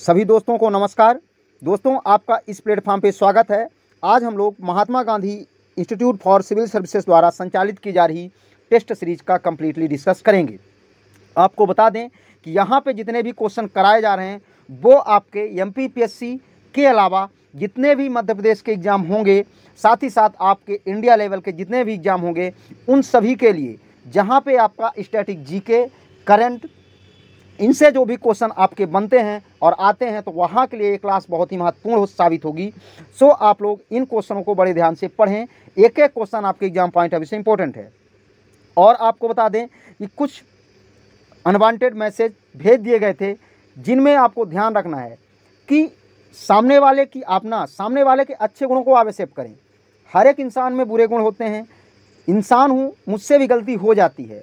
सभी दोस्तों को नमस्कार दोस्तों आपका इस प्लेटफॉर्म पे स्वागत है आज हम लोग Mahatma Gandhi institute for civil services द्वारा संचालित की जा रही टेस्ट सीरीज का कम्प्लीटली डिस्कस करेंगे आपको बता दें कि यहाँ पे जितने भी क्वेश्चन कराए जा रहे हैं वो आपके एम के अलावा जितने भी मध्य प्रदेश के एग्ज़ाम होंगे साथ ही साथ आपके इंडिया लेवल के जितने भी एग्ज़ाम होंगे उन सभी के लिए जहाँ पे आपका स्टैटिक जीके करंट इनसे जो भी क्वेश्चन आपके बनते हैं और आते हैं तो वहाँ के लिए ये क्लास बहुत ही महत्वपूर्ण साबित होगी सो आप लोग इन क्वेश्चनों को बड़े ध्यान से पढ़ें एक एक क्वेश्चन आपके एग्जाम पॉइंट अभी से इंपॉर्टेंट है और आपको बता दें कि कुछ अनवांटेड मैसेज भेज दिए गए थे जिनमें आपको ध्यान रखना है कि सामने वाले की आप ना सामने वाले के अच्छे गुणों को आप करें हर एक इंसान में बुरे गुण होते हैं इंसान हूँ मुझसे भी गलती हो जाती है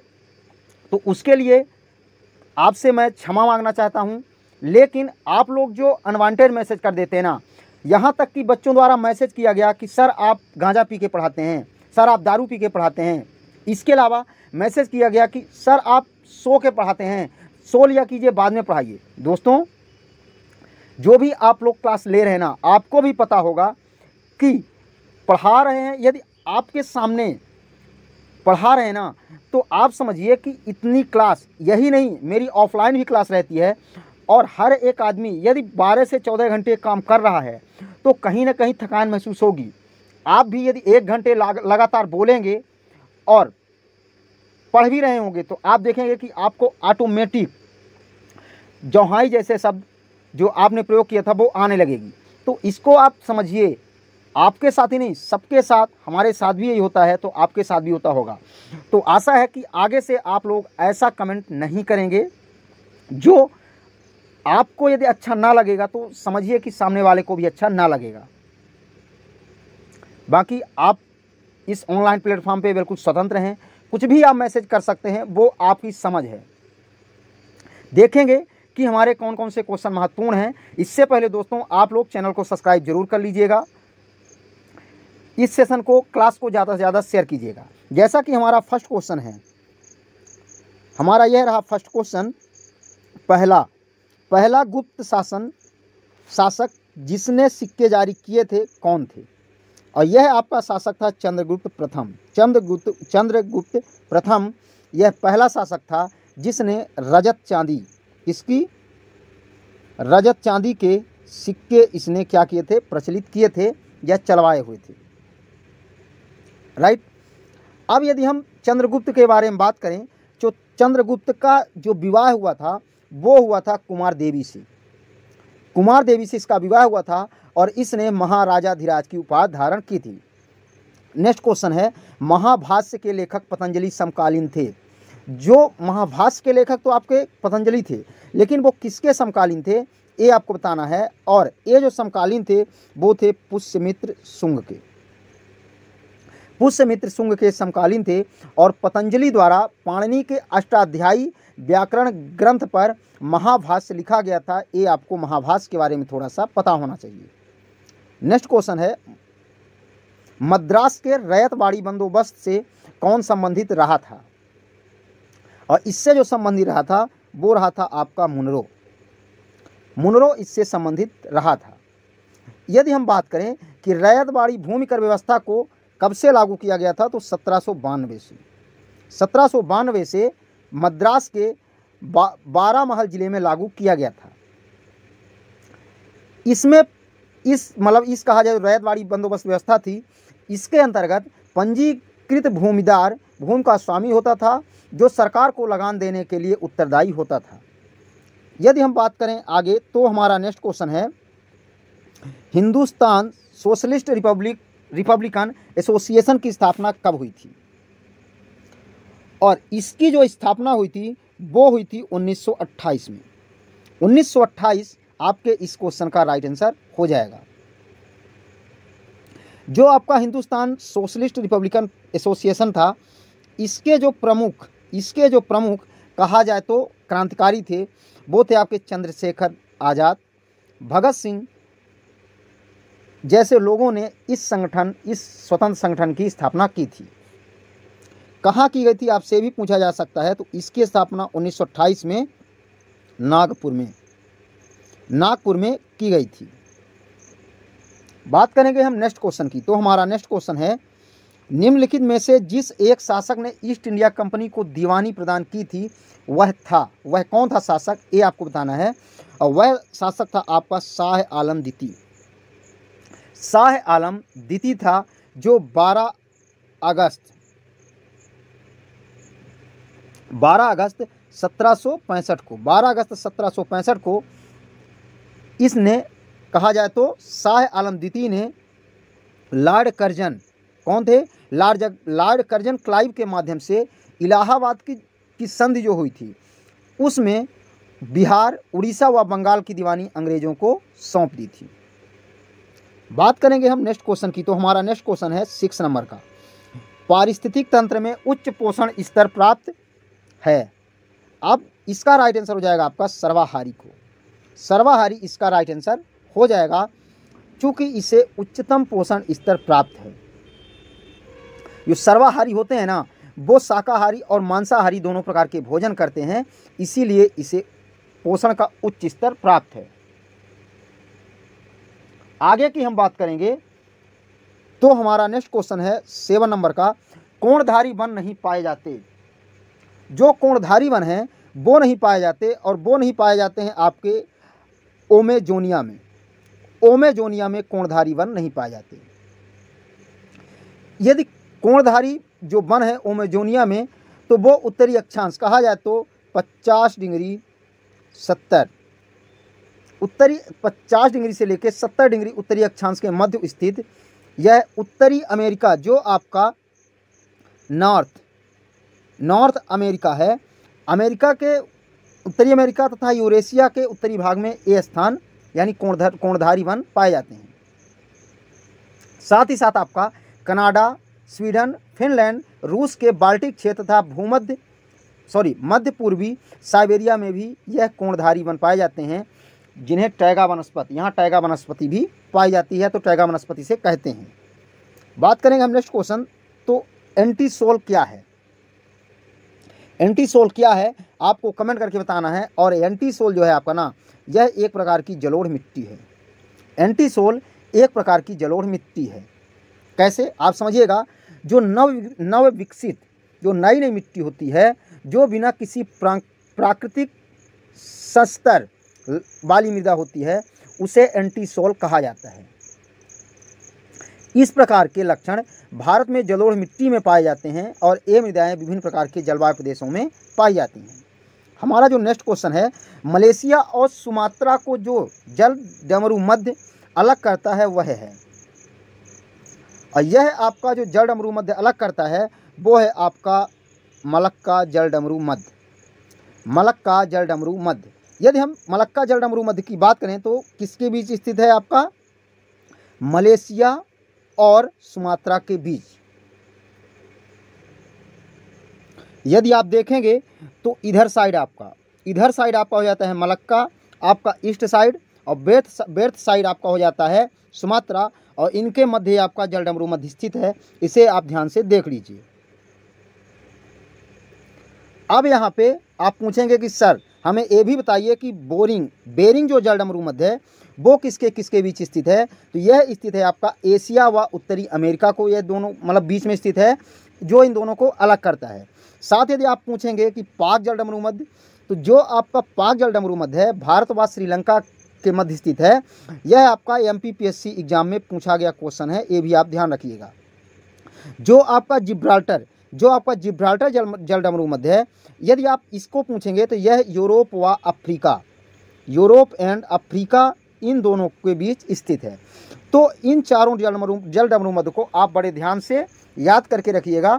तो उसके लिए आपसे मैं क्षमा मांगना चाहता हूँ लेकिन आप लोग जो अनवांटेड मैसेज कर देते हैं ना यहाँ तक कि बच्चों द्वारा मैसेज किया गया कि सर आप गांजा पी के पढ़ाते हैं सर आप दारू पी के पढ़ाते हैं इसके अलावा मैसेज किया गया कि सर आप सो के पढ़ाते हैं सो लिया कीजिए बाद में पढ़ाइए दोस्तों जो भी आप लोग क्लास ले रहे हैं ना आपको भी पता होगा कि पढ़ा रहे हैं यदि आपके सामने पढ़ा रहे हैं ना तो आप समझिए कि इतनी क्लास यही नहीं मेरी ऑफलाइन भी क्लास रहती है और हर एक आदमी यदि 12 से 14 घंटे काम कर रहा है तो कहीं ना कहीं थकान महसूस होगी आप भी यदि एक घंटे लगातार बोलेंगे और पढ़ भी रहे होंगे तो आप देखेंगे कि आपको ऑटोमेटिक जौहाई जैसे शब्द जो आपने प्रयोग किया था वो आने लगेगी तो इसको आप समझिए आपके साथ ही नहीं सबके साथ हमारे साथ भी यही होता है तो आपके साथ भी होता होगा तो आशा है कि आगे से आप लोग ऐसा कमेंट नहीं करेंगे जो आपको यदि अच्छा ना लगेगा तो समझिए कि सामने वाले को भी अच्छा ना लगेगा बाकी आप इस ऑनलाइन प्लेटफॉर्म पे बिल्कुल स्वतंत्र हैं कुछ भी आप मैसेज कर सकते हैं वो आपकी समझ है देखेंगे कि हमारे कौन कौन से क्वेश्चन महत्वपूर्ण हैं इससे पहले दोस्तों आप लोग चैनल को सब्सक्राइब जरूर कर लीजिएगा इस सेशन को क्लास को ज़्यादा से ज़्यादा शेयर कीजिएगा जैसा कि हमारा फर्स्ट क्वेश्चन है हमारा यह रहा फर्स्ट क्वेश्चन पहला पहला गुप्त शासन शासक जिसने सिक्के जारी किए थे कौन थे और यह आपका शासक था चंद्रगुप्त प्रथम चंद्रगुप्त चंद्रगुप्त प्रथम यह पहला शासक था जिसने रजत चांदी इसकी रजत चांदी के सिक्के इसने क्या किए थे प्रचलित किए थे या चलवाए हुए थे राइट अब यदि हम चंद्रगुप्त के बारे में बात करें तो चंद्रगुप्त का जो विवाह हुआ था वो हुआ था कुमार देवी से कुमार देवी से इसका विवाह हुआ था और इसने महाराजा धीराज की उपाधि धारण की थी नेक्स्ट क्वेश्चन है महाभाष्य के लेखक पतंजलि समकालीन थे जो महाभाष्य के लेखक तो आपके पतंजलि थे लेकिन वो किसके समकालीन थे ये आपको बताना है और ये जो समकालीन थे वो थे पुष्यमित्र शुंग के पुष्यमित्र शुंग के समकालीन थे और पतंजलि द्वारा पाणनी के अष्टाध्यायी व्याकरण ग्रंथ पर महाभाष्य लिखा गया था ये आपको महाभाष्य के बारे में थोड़ा सा पता होना चाहिए नेक्स्ट क्वेश्चन है मद्रास के रैतवाड़ी बंदोबस्त से कौन संबंधित रहा था और इससे जो संबंधित रहा था वो रहा था आपका मुनरो मुनरो इससे संबंधित रहा था यदि हम बात करें कि रैतवाड़ी भूमि कर व्यवस्था को कब से लागू किया गया था तो सत्रह से सत्रह से मद्रास के बा, बारह महल ज़िले में लागू किया गया था इसमें इस मतलब इस कहा जाए तो रैतवाड़ी बंदोबस्त व्यवस्था थी इसके अंतर्गत पंजीकृत भूमिदार भूमि का स्वामी होता था जो सरकार को लगान देने के लिए उत्तरदायी होता था यदि हम बात करें आगे तो हमारा नेक्स्ट क्वेश्चन है Hindustan socialist republic republican association की स्थापना कब हुई थी और इसकी जो स्थापना हुई थी वो हुई थी 1928 में 1928 आपके इस क्वेश्चन का राइट आंसर हो जाएगा जो आपका हिंदुस्तान सोशलिस्ट रिपब्लिकन एसोसिएशन था इसके जो प्रमुख इसके जो प्रमुख कहा जाए तो क्रांतिकारी थे वो थे आपके चंद्रशेखर आज़ाद भगत सिंह जैसे लोगों ने इस संगठन इस स्वतंत्र संगठन की स्थापना की थी कहाँ की गई थी आपसे भी पूछा जा सकता है तो इसकी स्थापना 1928 में नागपुर में नागपुर में की गई थी बात करेंगे हम नेक्स्ट क्वेश्चन की तो हमारा नेक्स्ट क्वेश्चन है निम्नलिखित में से जिस एक शासक ने ईस्ट इंडिया कंपनी को दीवानी प्रदान की थी वह था वह कौन था शासक ये आपको बताना है और वह शासक था आपका शाह आलम द्वितीय शाह आलम द्वितीय था जो 12 अगस्त 12 अगस्त 1765 को 12 अगस्त 1765 को इसने कहा जाए तो शाह आलम द्वितीय ने लॉर्ड कर्जन कौन थे लॉर्ड लॉर्ड कर्जन क्लाइव के माध्यम से इलाहाबाद की की संधि जो हुई थी उसमें बिहार उड़ीसा व बंगाल की दीवानी अंग्रेज़ों को सौंप दी थी बात करेंगे हम नेक्स्ट क्वेश्चन की तो हमारा नेक्स्ट क्वेश्चन है सिक्स नंबर का पारिस्थितिक तंत्र में उच्च पोषण स्तर प्राप्त है अब इसका राइट आंसर हो जाएगा आपका सर्वाहारी को सर्वाहारी इसका राइट आंसर हो जाएगा चूंकि इसे उच्चतम पोषण स्तर प्राप्त है जो सर्वाहारी होते हैं ना वो शाकाहारी और मांसाहारी दोनों प्रकार के भोजन करते हैं इसीलिए इसे पोषण का उच्च स्तर प्राप्त है आगे की हम बात करेंगे तो हमारा नेक्स्ट क्वेश्चन है सेवन नंबर का कोणधारी वन नहीं पाए जाते जो कोणधारी वन हैं वो नहीं पाए जाते और वो नहीं पाए जाते हैं आपके ओमेजोनिया में ओमेजोनिया में कोणधारी वन नहीं पाए जाते यदि कोणधारी जो वन है ओमेजोनिया में तो वो उत्तरी अक्षांश कहा जाए तो पचास डिग्री सत्तर उत्तरी 50 डिग्री से लेकर 70 डिग्री उत्तरी अक्षांश के मध्य स्थित यह उत्तरी अमेरिका जो आपका नॉर्थ नॉर्थ अमेरिका है अमेरिका के उत्तरी अमेरिका तथा यूरेशिया के उत्तरी भाग में ये स्थान यानी कोणधर कोणधारी वन पाए जाते हैं साथ ही साथ आपका कनाडा स्वीडन फिनलैंड रूस के बाल्टिक क्षेत्र तथा भूमध्य सॉरी मध्य पूर्वी साइबेरिया में भी यह कोणधारी वन पाए जाते हैं जिन्हें टैगा वनस्पति यहाँ टैगा वनस्पति भी पाई जाती है तो टैगा वनस्पति से कहते हैं बात करेंगे हम नेक्स्ट क्वेश्चन तो एंटीसोल क्या है एंटीसोल क्या है आपको कमेंट करके बताना है और एंटीसोल जो है आपका ना यह एक प्रकार की जलोढ़ मिट्टी है एंटीसोल एक प्रकार की जलोढ़ मिट्टी है कैसे आप समझिएगा जो नव नव विकसित जो नई नई मिट्टी होती है जो बिना किसी प्राकृतिक सस्तर वाली मृदा होती है उसे एंटीसोल कहा जाता है इस प्रकार के लक्षण भारत में जलोढ़ मिट्टी में पाए जाते हैं और ये मृदाएँ विभिन्न प्रकार के जलवायु प्रदेशों में पाई जाती हैं हमारा जो नेक्स्ट क्वेश्चन है मलेशिया और सुमात्रा को जो जल डमरू मध्य अलग करता है वह है और यह आपका जो जल डमरू मध्य अलग करता है वो है आपका मलक्का जल डमरू मध्य मलक्का जल डमरू मध्य यदि हम मलक्का जल डमरू मध्य की बात करें तो किसके बीच स्थित है आपका मलेशिया और सुमात्रा के बीच यदि आप देखेंगे तो इधर साइड आपका इधर साइड आपका हो जाता है मलक्का आपका ईस्ट साइड और बेर्थ बेर्थ साइड आपका हो जाता है सुमात्रा और इनके मध्य आपका जल डमरू मध्य स्थित है इसे आप ध्यान से देख लीजिए अब यहाँ पे आप पूछेंगे कि सर हमें ये भी बताइए कि बोरिंग बेरिंग जो जल डमरू मध्य है वो किसके किसके बीच स्थित है तो यह स्थित है आपका एशिया व उत्तरी अमेरिका को यह दोनों मतलब बीच में स्थित है जो इन दोनों को अलग करता है साथ यदि आप पूछेंगे कि पाक जल डमरू मध्य तो जो आपका पाक जल डमरू मध्य है भारत व श्रीलंका के मध्य स्थित है यह आपका एम एग्ज़ाम में पूछा गया क्वेश्चन है ये भी आप ध्यान रखिएगा जो आपका जिब्राल्टर जो आपका जिब्राल्टर जल डमरू मध्य है यदि आप इसको पूछेंगे तो यह यूरोप व अफ्रीका यूरोप एंड अफ्रीका इन दोनों के बीच स्थित है तो इन चारों जल डमरू मध्य को आप बड़े ध्यान से याद करके रखिएगा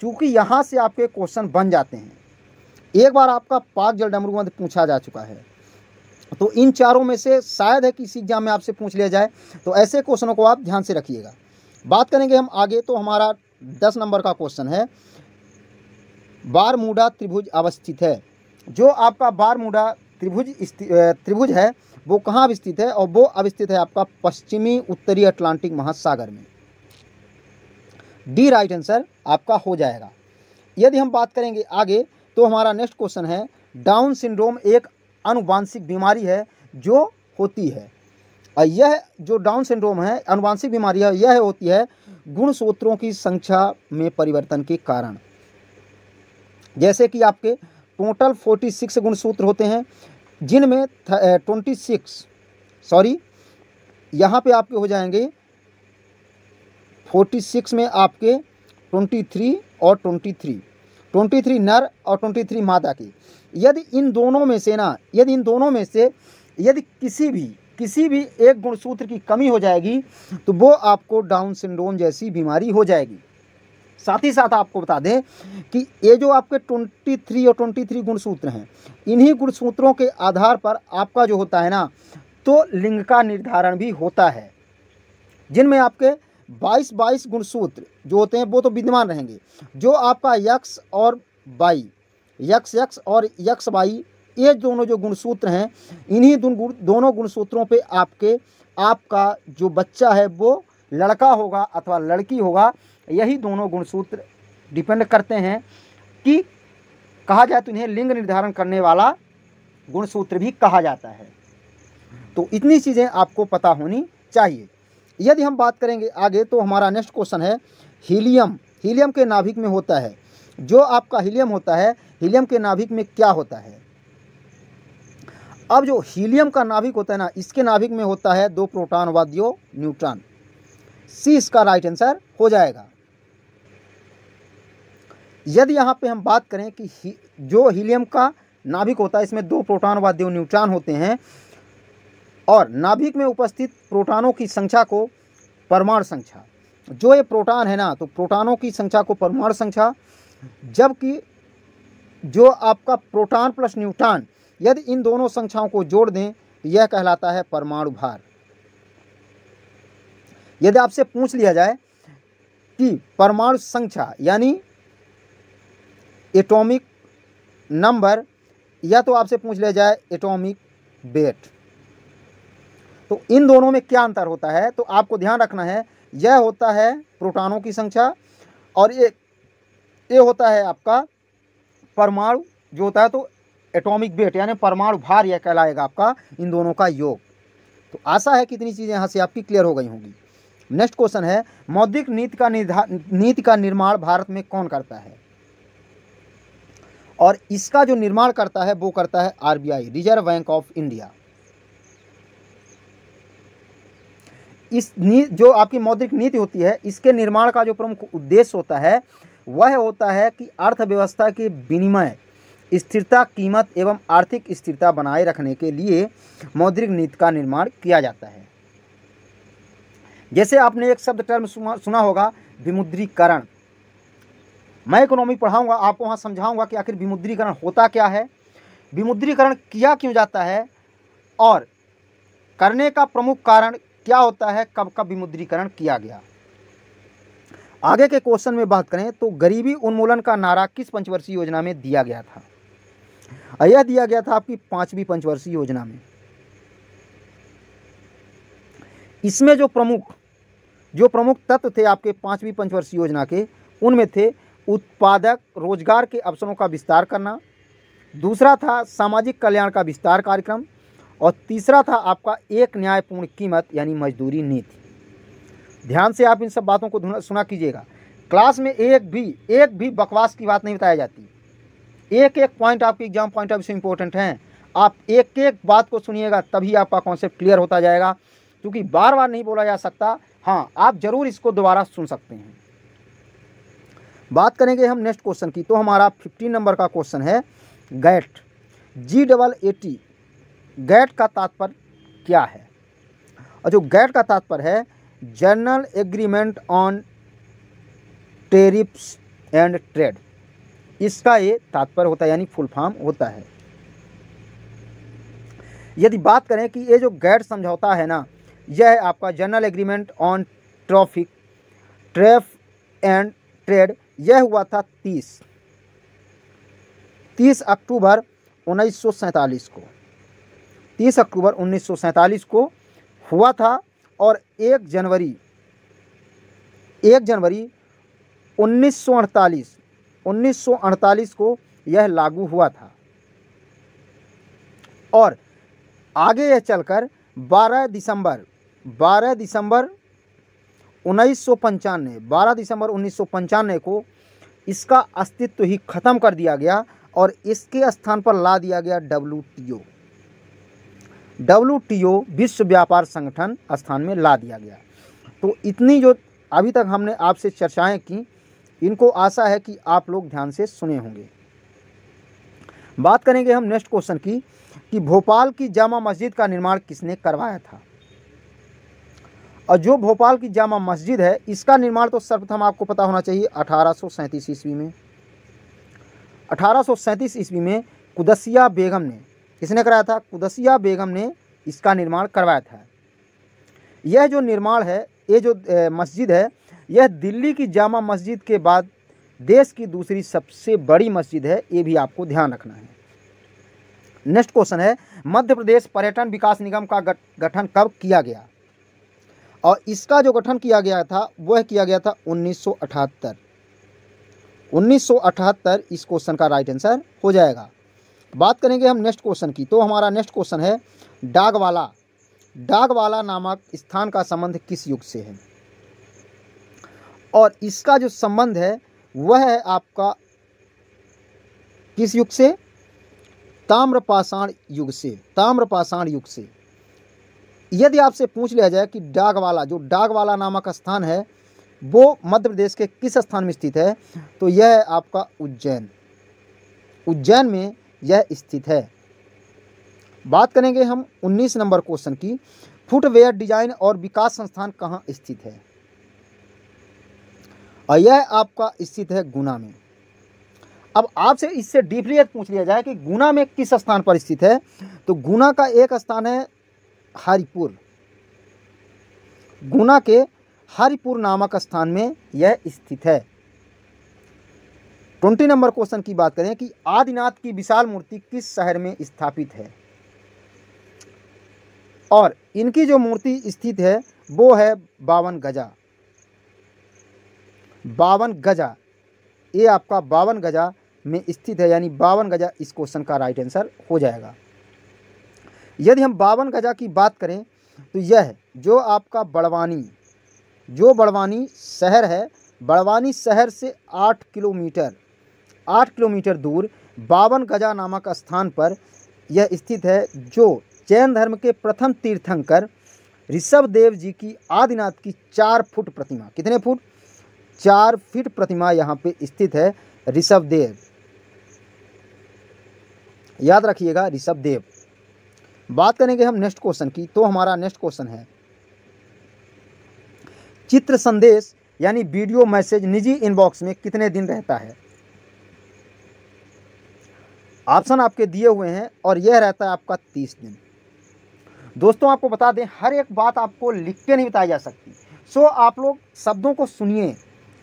क्योंकि यहाँ से आपके क्वेश्चन बन जाते हैं एक बार आपका पाक डमरू मध्य पूछा जा चुका है तो इन चारों में से शायद है कि एग्जाम में आपसे पूछ लिया जाए तो ऐसे क्वेश्चनों को आप ध्यान से रखिएगा बात करेंगे हम आगे तो हमारा दस नंबर का क्वेश्चन है बारमूडा त्रिभुज अवस्थित है जो आपका बारमूडा त्रिभुज त्रिभुज है वो कहाँ अवस्थित है और वो अवस्थित है आपका पश्चिमी उत्तरी अटलांटिक महासागर में डी राइट आंसर आपका हो जाएगा यदि हम बात करेंगे आगे तो हमारा नेक्स्ट क्वेश्चन है डाउन सिंड्रोम एक अनुवांशिक बीमारी है जो होती है यह जो डाउन सिंड्रोम है अनुवांशिक बीमारी है यह होती है गुण सूत्रों की संख्या में परिवर्तन के कारण जैसे कि आपके टोटल फोर्टी सिक्स गुणसूत्र होते हैं जिनमें ट्वेंटी सिक्स सॉरी यहाँ पे आपके हो जाएंगे फोर्टी सिक्स में आपके ट्वेंटी थ्री और ट्वेंटी थ्री ट्वेंटी थ्री नर और ट्वेंटी थ्री मादा की यदि इन दोनों में से ना यदि इन दोनों में से यदि किसी भी किसी भी एक गुणसूत्र की कमी हो जाएगी तो वो आपको डाउन सिंड्रोम जैसी बीमारी हो जाएगी साथ ही साथ आपको बता दें कि ये जो आपके 23 और 23 गुणसूत्र हैं इन्हीं गुणसूत्रों के आधार पर आपका जो होता है ना तो लिंग का निर्धारण भी होता है जिनमें आपके 22 22 गुणसूत्र जो होते हैं वो तो विद्यमान रहेंगे जो आपका यक्ष और बाई यक्ष यक्ष और यक्ष बाई ये दोनों जो गुणसूत्र हैं इन्हीं दोनों दोनों गुणसूत्रों पे आपके आपका जो बच्चा है वो लड़का होगा अथवा लड़की होगा यही दोनों गुणसूत्र डिपेंड करते हैं कि कहा जाए तो इन्हें लिंग निर्धारण करने वाला गुणसूत्र भी कहा जाता है तो इतनी चीज़ें आपको पता होनी चाहिए यदि हम बात करेंगे आगे तो हमारा नेक्स्ट क्वेश्चन है हीलियम हीलियम के नाभिक में होता है जो आपका हीलियम होता है हीलियम के नाभिक में क्या होता है अब जो हीलियम का नाभिक होता है ना इसके नाभिक में होता है दो प्रोटॉन व दो न्यूट्रॉन सी इसका राइट आंसर हो जाएगा यदि यहाँ पे हम बात करें कि ही, जो हीलियम का नाभिक होता है इसमें दो प्रोटॉन व दो न्यूट्रॉन होते हैं और नाभिक में उपस्थित प्रोटॉनों की संख्या को परमाणु संख्या जो ये प्रोटॉन है ना तो प्रोटॉनों की संख्या को परमाणु संख्या जबकि जो आपका प्रोटॉन प्लस न्यूट्रॉन यदि इन दोनों संख्याओं को जोड़ दें तो यह कहलाता है परमाणु भार यदि आपसे पूछ लिया जाए कि परमाणु संख्या यानी एटॉमिक नंबर या तो आपसे पूछ लिया जाए एटॉमिक वेट तो इन दोनों में क्या अंतर होता है तो आपको ध्यान रखना है यह होता है प्रोटॉनों की संख्या और ये ये होता है आपका परमाणु जो होता है तो एटॉमिक वेट यानी परमाणु भार यह कहलाएगा आपका इन दोनों का योग तो आशा है कितनी चीज़ें यहाँ से आपकी क्लियर हो गई होंगी नेक्स्ट क्वेश्चन है मौद्रिक नीति का निर्धार नीति का निर्माण भारत में कौन करता है और इसका जो निर्माण करता है वो करता है RBI reserve bank of India इस जो आपकी मौद्रिक नीति होती है इसके निर्माण का जो प्रमुख उद्देश्य होता है वह होता है कि अर्थव्यवस्था के विनिमय स्थिरता कीमत एवं आर्थिक स्थिरता बनाए रखने के लिए मौद्रिक नीति का निर्माण किया जाता है जैसे आपने एक शब्द टर्म सुना होगा विमुद्रीकरण मैं इकोनॉमी पढ़ाऊंगा आपको वहां समझाऊंगा कि आखिर विमुद्रीकरण होता क्या है विमुद्रीकरण किया क्यों जाता है और करने का प्रमुख कारण क्या होता है कब कब विमुद्रीकरण किया गया आगे के क्वेश्चन में बात करें तो गरीबी उन्मूलन का नारा किस पंचवर्षीय योजना में दिया गया था यह दिया गया था आपकी पांचवी पंचवर्षीय योजना में इसमें जो प्रमुख जो प्रमुख तत्व थे आपके पांचवी पंचवर्षीय योजना के उनमें थे उत्पादक रोजगार के अवसरों का विस्तार करना दूसरा था सामाजिक कल्याण का विस्तार कार्यक्रम और तीसरा था आपका एक न्यायपूर्ण कीमत यानी मजदूरी नीति ध्यान से आप इन सब बातों को सुना कीजिएगा क्लास में एक भी एक भी बकवास की बात नहीं बताई जाती एक एक पॉइंट आपके exam point of view important हैं आप एक एक बात को सुनिएगा तभी आपका कॉन्सेप्ट क्लियर होता जाएगा क्योंकि बार बार नहीं बोला जा सकता हाँ आप ज़रूर इसको दोबारा सुन सकते हैं बात करेंगे हम नेक्स्ट क्वेश्चन की तो हमारा फिफ्टीन नंबर का क्वेश्चन है GATT G double A T GATT का तात्पर्य क्या है और जो गैट का तात्पर्य है general agreement on tariffs and trade इसका ये तात्पर्य होता है यानी फुल फॉर्म होता है यदि बात करें कि ये जो गैर समझौता है ना यह है आपका general agreement on traffic tariff and trade यह हुआ था तीस तीस अक्टूबर उन्नीस को तीस अक्टूबर उन्नीस को हुआ था और एक जनवरी एक जनवरी उन्नीस 1948 को यह लागू हुआ था और आगे यह चलकर 12 दिसंबर 12 दिसंबर उन्नीस सौ पंचानवे बारह दिसंबर उन्नीस सौ पंचानवे को इसका अस्तित्व ही खत्म कर दिया गया और इसके स्थान पर ला दिया गया W T O W T O विश्व व्यापार संगठन स्थान में ला दिया गया तो इतनी जो अभी तक हमने आपसे चर्चाएं की इनको आशा है कि आप लोग ध्यान से सुने होंगे बात करेंगे हम नेक्स्ट क्वेश्चन की कि भोपाल की जामा मस्जिद का निर्माण किसने करवाया था और जो भोपाल की जामा मस्जिद है इसका निर्माण तो सर्वप्रथम आपको पता होना चाहिए अठारह ईस्वी में अठारह ईस्वी में कुदसिया बेगम ने किसने कराया था कुदसिया बेगम ने इसका निर्माण करवाया था यह जो निर्माण है ये जो मस्जिद है यह दिल्ली की जामा मस्जिद के बाद देश की दूसरी सबसे बड़ी मस्जिद है ये भी आपको ध्यान रखना है नेक्स्ट क्वेश्चन है मध्य प्रदेश पर्यटन विकास निगम का गठन कब किया गया और इसका जो गठन किया गया था वह किया गया था 1978 1978 इस क्वेश्चन का राइट आंसर हो जाएगा बात करेंगे हम नेक्स्ट क्वेश्चन की तो हमारा नेक्स्ट क्वेश्चन है डागवाला डागवाला नामक स्थान का संबंध किस युग से है और इसका जो संबंध है वह है आपका किस युग से ताम्रपाषाण युग से ताम्रपाषाण युग से यदि आपसे पूछ लिया जाए कि डागवाला जो डागवाला नामक स्थान है वो मध्य प्रदेश के किस स्थान में स्थित है तो यह है आपका उज्जैन उज्जैन में यह स्थित है बात करेंगे हम 19 नंबर क्वेश्चन की फुटवेयर डिजाइन और विकास संस्थान कहाँ स्थित है और यह आपका स्थित है गुना में अब आपसे इससे डीपली पूछ लिया जाए कि गुना में किस स्थान पर स्थित है तो गुना का एक स्थान है हरिपुर गुना के हरिपुर नामक स्थान में यह स्थित है ट्वेंटी नंबर क्वेश्चन की बात करें कि आदिनाथ की विशाल मूर्ति किस शहर में स्थापित है और इनकी जो मूर्ति स्थित है वो है बावन गजा बावन गजा ये आपका बावन गजा में स्थित है यानी बावन गजा इस क्वेश्चन का राइट आंसर हो जाएगा यदि हम बावन गजा की बात करें तो यह जो आपका बड़वानी जो बड़वानी शहर है बड़वानी शहर से आठ किलोमीटर आठ किलोमीटर दूर बावन गजा नामक स्थान पर यह स्थित है जो जैन धर्म के प्रथम तीर्थंकर ऋषभ देव जी की आदिनाथ की चार फुट प्रतिमा कितने फुट चार फीट प्रतिमा यहाँ पे स्थित है ऋषभ देव याद रखिएगा ऋषभ देव बात करेंगे हम नेक्स्ट क्वेश्चन की तो हमारा नेक्स्ट क्वेश्चन है चित्र संदेश यानी वीडियो मैसेज निजी इनबॉक्स में कितने दिन रहता है ऑप्शन आपके दिए हुए हैं और यह रहता है आपका तीस दिन दोस्तों आपको बता दें हर एक बात आपको लिख के नहीं बताई जा सकती सो आप लोग शब्दों को सुनिए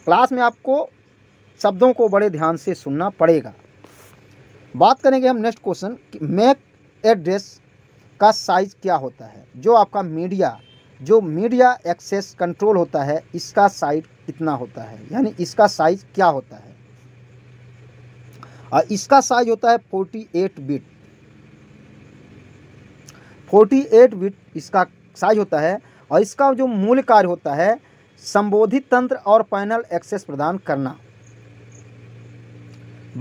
क्लास में आपको शब्दों को बड़े ध्यान से सुनना पड़ेगा बात करेंगे हम नेक्स्ट क्वेश्चन मैक एड्रेस का साइज़ क्या होता है जो आपका मीडिया जो मीडिया एक्सेस कंट्रोल होता है इसका साइज कितना होता है यानी इसका साइज क्या होता है और इसका साइज होता है 48 बिट 48 बिट इसका साइज होता है और इसका जो मूल कार्य होता है संबोधित तंत्र और पैनल एक्सेस प्रदान करना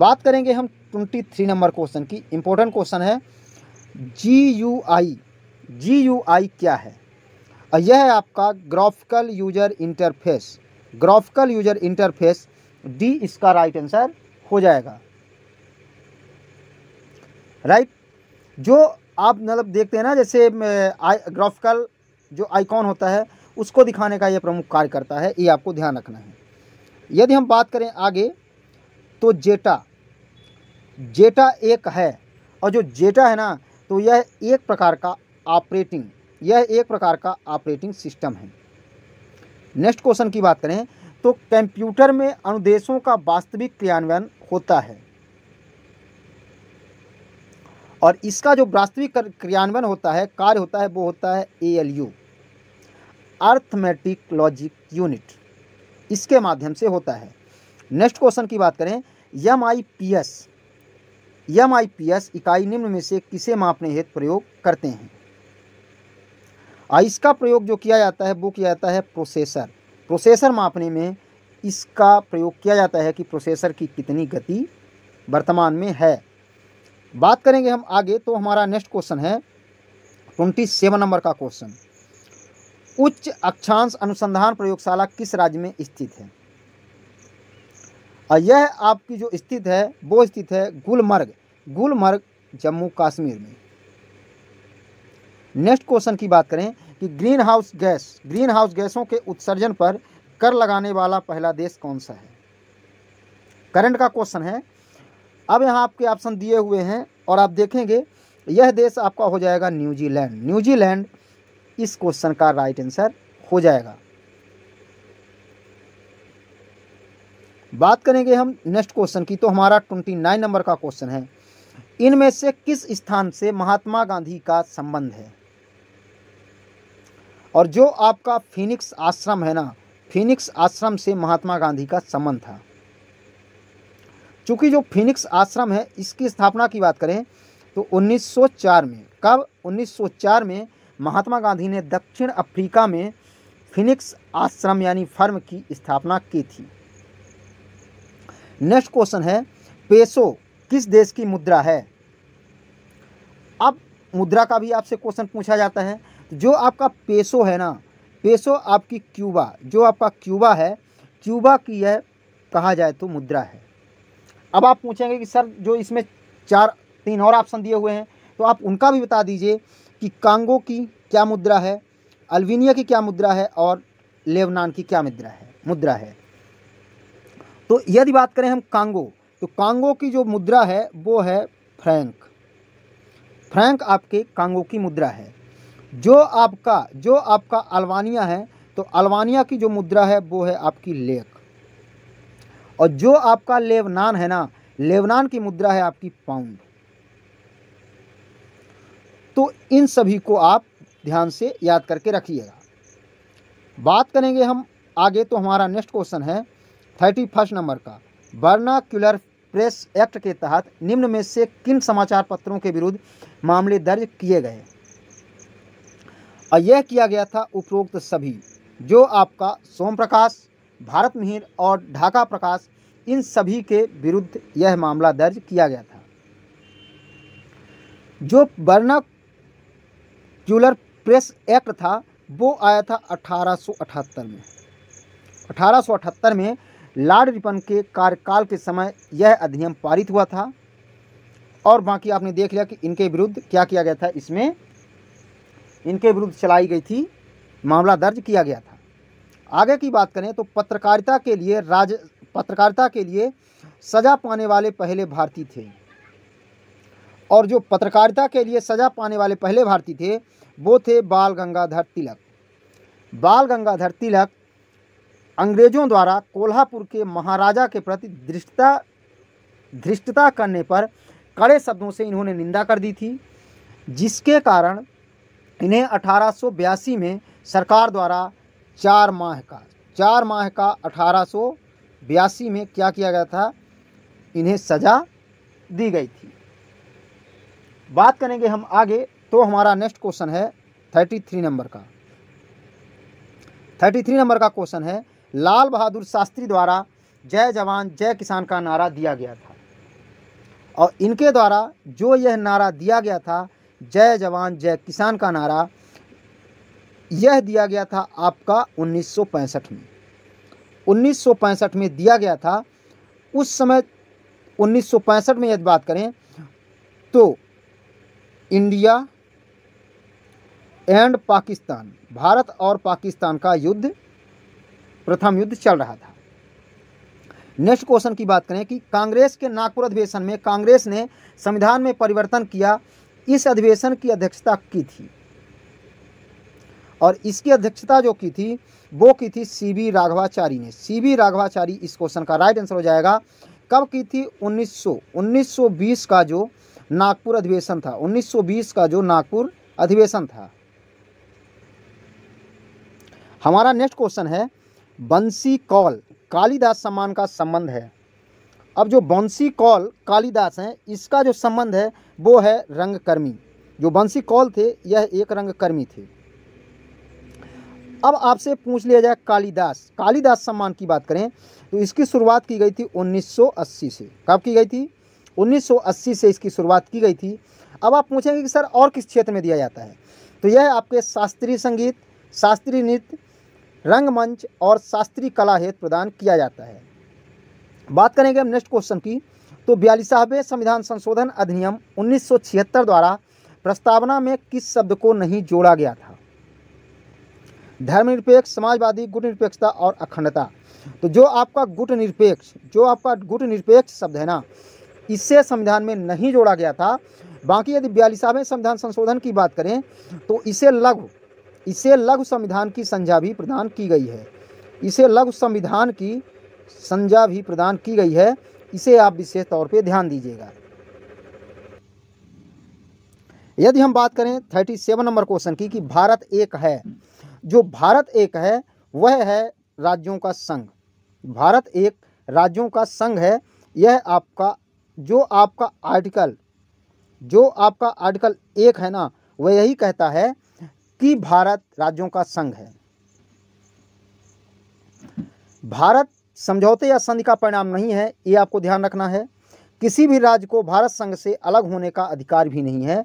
बात करेंगे हम ट्वेंटी थ्री नंबर क्वेश्चन की इंपॉर्टेंट क्वेश्चन है G you I ji you आई क्या है यह है आपका graphical user interface graphical user interface D इसका राइट आंसर हो जाएगा राइट जो आप मतलब देखते हैं ना जैसे ग्राफिकल जो आइकॉन होता है उसको दिखाने का यह प्रमुख कार्य करता है ये आपको ध्यान रखना है यदि हम बात करें आगे तो जेटा जेटा एक है और जो जेटा है ना तो यह एक प्रकार का ऑपरेटिंग यह एक प्रकार का ऑपरेटिंग सिस्टम है नेक्स्ट क्वेश्चन की बात करें तो कंप्यूटर में अनुदेशों का वास्तविक क्रियान्वयन होता है और इसका जो वास्तविक क्रियान्वयन होता है कार्य होता है वो होता है A L U arithmetic logic unit इसके माध्यम से होता है नेक्स्ट क्वेश्चन की बात करें M I P S M I P S इकाई निम्न में से किसे मापने हेतु प्रयोग करते हैं इसका प्रयोग जो किया जाता है वो किया जाता है प्रोसेसर प्रोसेसर मापने में इसका प्रयोग किया जाता है कि प्रोसेसर की कितनी गति वर्तमान में है बात करेंगे हम आगे तो हमारा नेक्स्ट क्वेश्चन है ट्वेंटी सेवन नंबर का क्वेश्चन उच्च अक्षांश अनुसंधान प्रयोगशाला किस राज्य में स्थित है यह आपकी जो स्थित है वो स्थित है गुलमर्ग गुलमर्ग जम्मू कश्मीर में नेक्स्ट क्वेश्चन की बात करें कि greenhouse gas greenhouse गैसों के उत्सर्जन पर कर लगाने वाला पहला देश कौन सा है करंट का क्वेश्चन है अब यहाँ आपके ऑप्शन दिए हुए हैं और आप देखेंगे यह देश आपका हो जाएगा न्यूजीलैंड न्यूजीलैंड इस क्वेश्चन का राइट आंसर हो जाएगा बात करेंगे हम नेक्स्ट क्वेश्चन की तो हमारा ट्वेंटी नाइन नंबर का क्वेश्चन है इनमें से किस स्थान से महात्मा गांधी का संबंध है और जो आपका फिनिक्स आश्रम है ना फिनिक्स आश्रम से महात्मा गांधी का संबंध था चूंकि जो फिनिक्स आश्रम है इसकी स्थापना की बात करें तो 1904 में कब 1904 में महात्मा गांधी ने दक्षिण अफ्रीका में फिनिक्स आश्रम यानी फर्म की स्थापना की थी नेक्स्ट क्वेश्चन है पेसो किस देश की मुद्रा है अब मुद्रा का भी आपसे क्वेश्चन पूछा जाता है जो आपका पेसो है ना पेसो आपकी क्यूबा जो आपका क्यूबा है क्यूबा की यह कहा जाए तो मुद्रा है अब आप पूछेंगे कि सर जो इसमें चार तीन और ऑप्शन दिए हुए हैं तो आप उनका भी बता दीजिए कि कांगो की क्या मुद्रा है अल्वीनिया की क्या मुद्रा है और लेबनान की क्या मुद्रा है मुद्रा है तो यदि बात करें हम कांगो तो कांगो की जो मुद्रा है वो है फ्रैंक फ्रैंक आपके कांगो की मुद्रा है जो आपका जो आपका अल्वानिया है तो अल्वानिया की जो मुद्रा है वो है आपकी लेक और जो आपका लेबनान है ना लेबनान की मुद्रा है आपकी पाउंड तो इन सभी को आप ध्यान से याद करके रखिएगा बात करेंगे हम आगे तो हमारा नेक्स्ट क्वेश्चन है थर्टी फर्स्ट नंबर का क्यूलर प्रेस एक्ट के तहत निम्न में से किन समाचार पत्रों के विरुद्ध मामले दर्ज किए गए और यह किया गया था उपरोक्त सभी जो आपका सोम प्रकाश भारत मिहिर और ढाका प्रकाश इन सभी के विरुद्ध यह मामला दर्ज किया गया था जो बर्ना क्यूलर प्रेस एक्ट था वो आया था 1878 में 1878 में लॉर्ड रिपन के कार्यकाल के समय यह अधिनियम पारित हुआ था और बाकी आपने देख लिया कि इनके विरुद्ध क्या किया गया था इसमें इनके विरुद्ध चलाई गई थी मामला दर्ज किया गया था आगे की बात करें तो पत्रकारिता के लिए राज पत्रकारिता के लिए सजा पाने वाले पहले भारतीय थे और जो पत्रकारिता के लिए सजा पाने वाले पहले भारतीय थे वो थे बाल गंगाधर तिलक बाल गंगाधर तिलक अंग्रेजों द्वारा कोल्हापुर के महाराजा के प्रति धृष्टता धृष्टता करने पर कड़े शब्दों से इन्होंने निंदा कर दी थी जिसके कारण इन्हें अठारह में सरकार द्वारा चार माह का चार माह का अठारह में क्या किया गया था इन्हें सज़ा दी गई थी बात करेंगे हम आगे तो हमारा नेक्स्ट क्वेश्चन है थर्टी थ्री नंबर का थर्टी थ्री नंबर का क्वेश्चन है लाल बहादुर शास्त्री द्वारा जय जवान जय किसान का नारा दिया गया था और इनके द्वारा जो यह नारा दिया गया था जय जवान जय किसान का नारा यह दिया गया था आपका 1965 में 1965 में दिया गया था उस समय 1965 में यदि बात करें तो इंडिया एंड पाकिस्तान भारत और पाकिस्तान का युद्ध प्रथम युद्ध चल रहा था नेक्स्ट क्वेश्चन की बात करें कि कांग्रेस के नागपुर अधिवेशन में कांग्रेस ने संविधान में परिवर्तन किया इस अधिवेशन की अध्यक्षता की थी और इसकी अध्यक्षता जो की थी वो की थी सी बी राघवाचारी ने सी बी राघवाचारी इस क्वेश्चन का राइट आंसर हो जाएगा कब की थी 1900 1920 का जो नागपुर अधिवेशन था 1920 का जो नागपुर अधिवेशन था हमारा नेक्स्ट क्वेश्चन है बंसी कौल कालीदास सम्मान का संबंध है अब जो बंसी कौल कालीदास हैं इसका जो संबंध है वो है रंगकर्मी जो बंसी कौल थे यह एक रंगकर्मी थे अब आपसे पूछ लिया जाए कालीदास कालीदास सम्मान की बात करें तो इसकी शुरुआत की गई थी 1980 से कब की गई थी 1980 से इसकी शुरुआत की गई थी अब आप पूछेंगे कि सर और किस क्षेत्र में दिया जाता है तो यह आपके शास्त्रीय संगीत शास्त्रीय नृत्य रंगमंच और शास्त्रीय कला हेतु प्रदान किया जाता है बात करेंगे हम नेक्स्ट क्वेश्चन की तो बयालीसवें संविधान संशोधन अधिनियम 1976 द्वारा प्रस्तावना में किस शब्द को नहीं जोड़ा गया था धर्मनिरपेक्ष समाजवादी गुट निरपेक्षता और अखंडता तो जो आपका गुट निरपेक्ष जो आपका गुट निरपेक्ष शब्द है ना इससे संविधान में नहीं जोड़ा गया था बाकी यदि बयालीसवें संविधान संशोधन की बात करें तो इसे लघु इसे लघु संविधान की संज्ञा भी प्रदान की गई है इसे लघु संविधान की संज्ञा भी प्रदान की गई है इसे आप विशेष तौर पे ध्यान दीजिएगा यदि हम बात करें थर्टी सेवन नंबर क्वेश्चन की कि भारत एक है जो भारत एक है वह है राज्यों का संघ भारत एक राज्यों का संघ है यह आपका जो आपका आर्टिकल जो आपका आर्टिकल एक है ना वह यही कहता है कि भारत राज्यों का संघ है भारत समझौते या संधि का परिणाम नहीं है ये आपको ध्यान रखना है किसी भी राज्य को भारत संघ से अलग होने का अधिकार भी नहीं है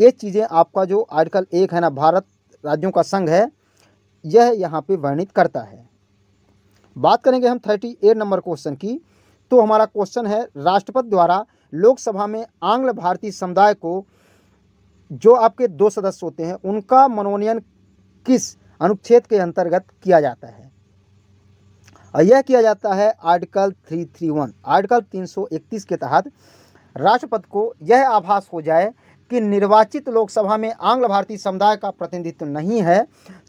ये चीज़ें आपका जो आर्टिकल एक है ना भारत राज्यों का संघ है यह यहाँ पे वर्णित करता है बात करेंगे हम थर्टी एट नंबर क्वेश्चन की तो हमारा क्वेश्चन है राष्ट्रपति द्वारा लोकसभा में आंग्ल भारतीय समुदाय को जो आपके दो सदस्य होते हैं उनका मनोनयन किस अनुच्छेद के अंतर्गत किया जाता है यह किया जाता है आर्टिकल 331 आर्टिकल 331 के तहत राष्ट्रपति को यह आभास हो जाए कि निर्वाचित लोकसभा में आंग्ल भारतीय समुदाय का प्रतिनिधित्व नहीं है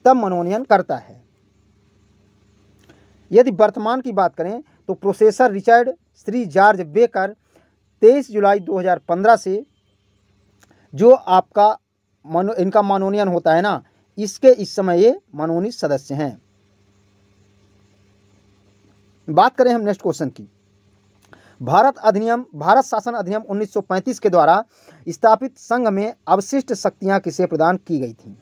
तब मनोनयन करता है यदि वर्तमान की बात करें तो professor Richard Shri George Baker 23 July 2015 से जो आपका मनो इनका मनोनयन होता है ना इसके इस समय ये मनोनीत सदस्य हैं बात करें हम नेक्स्ट क्वेश्चन की भारत अधिनियम भारत शासन अधिनियम 1935 के द्वारा स्थापित संघ में अवशिष्ट शक्तियां किसे प्रदान की गई थी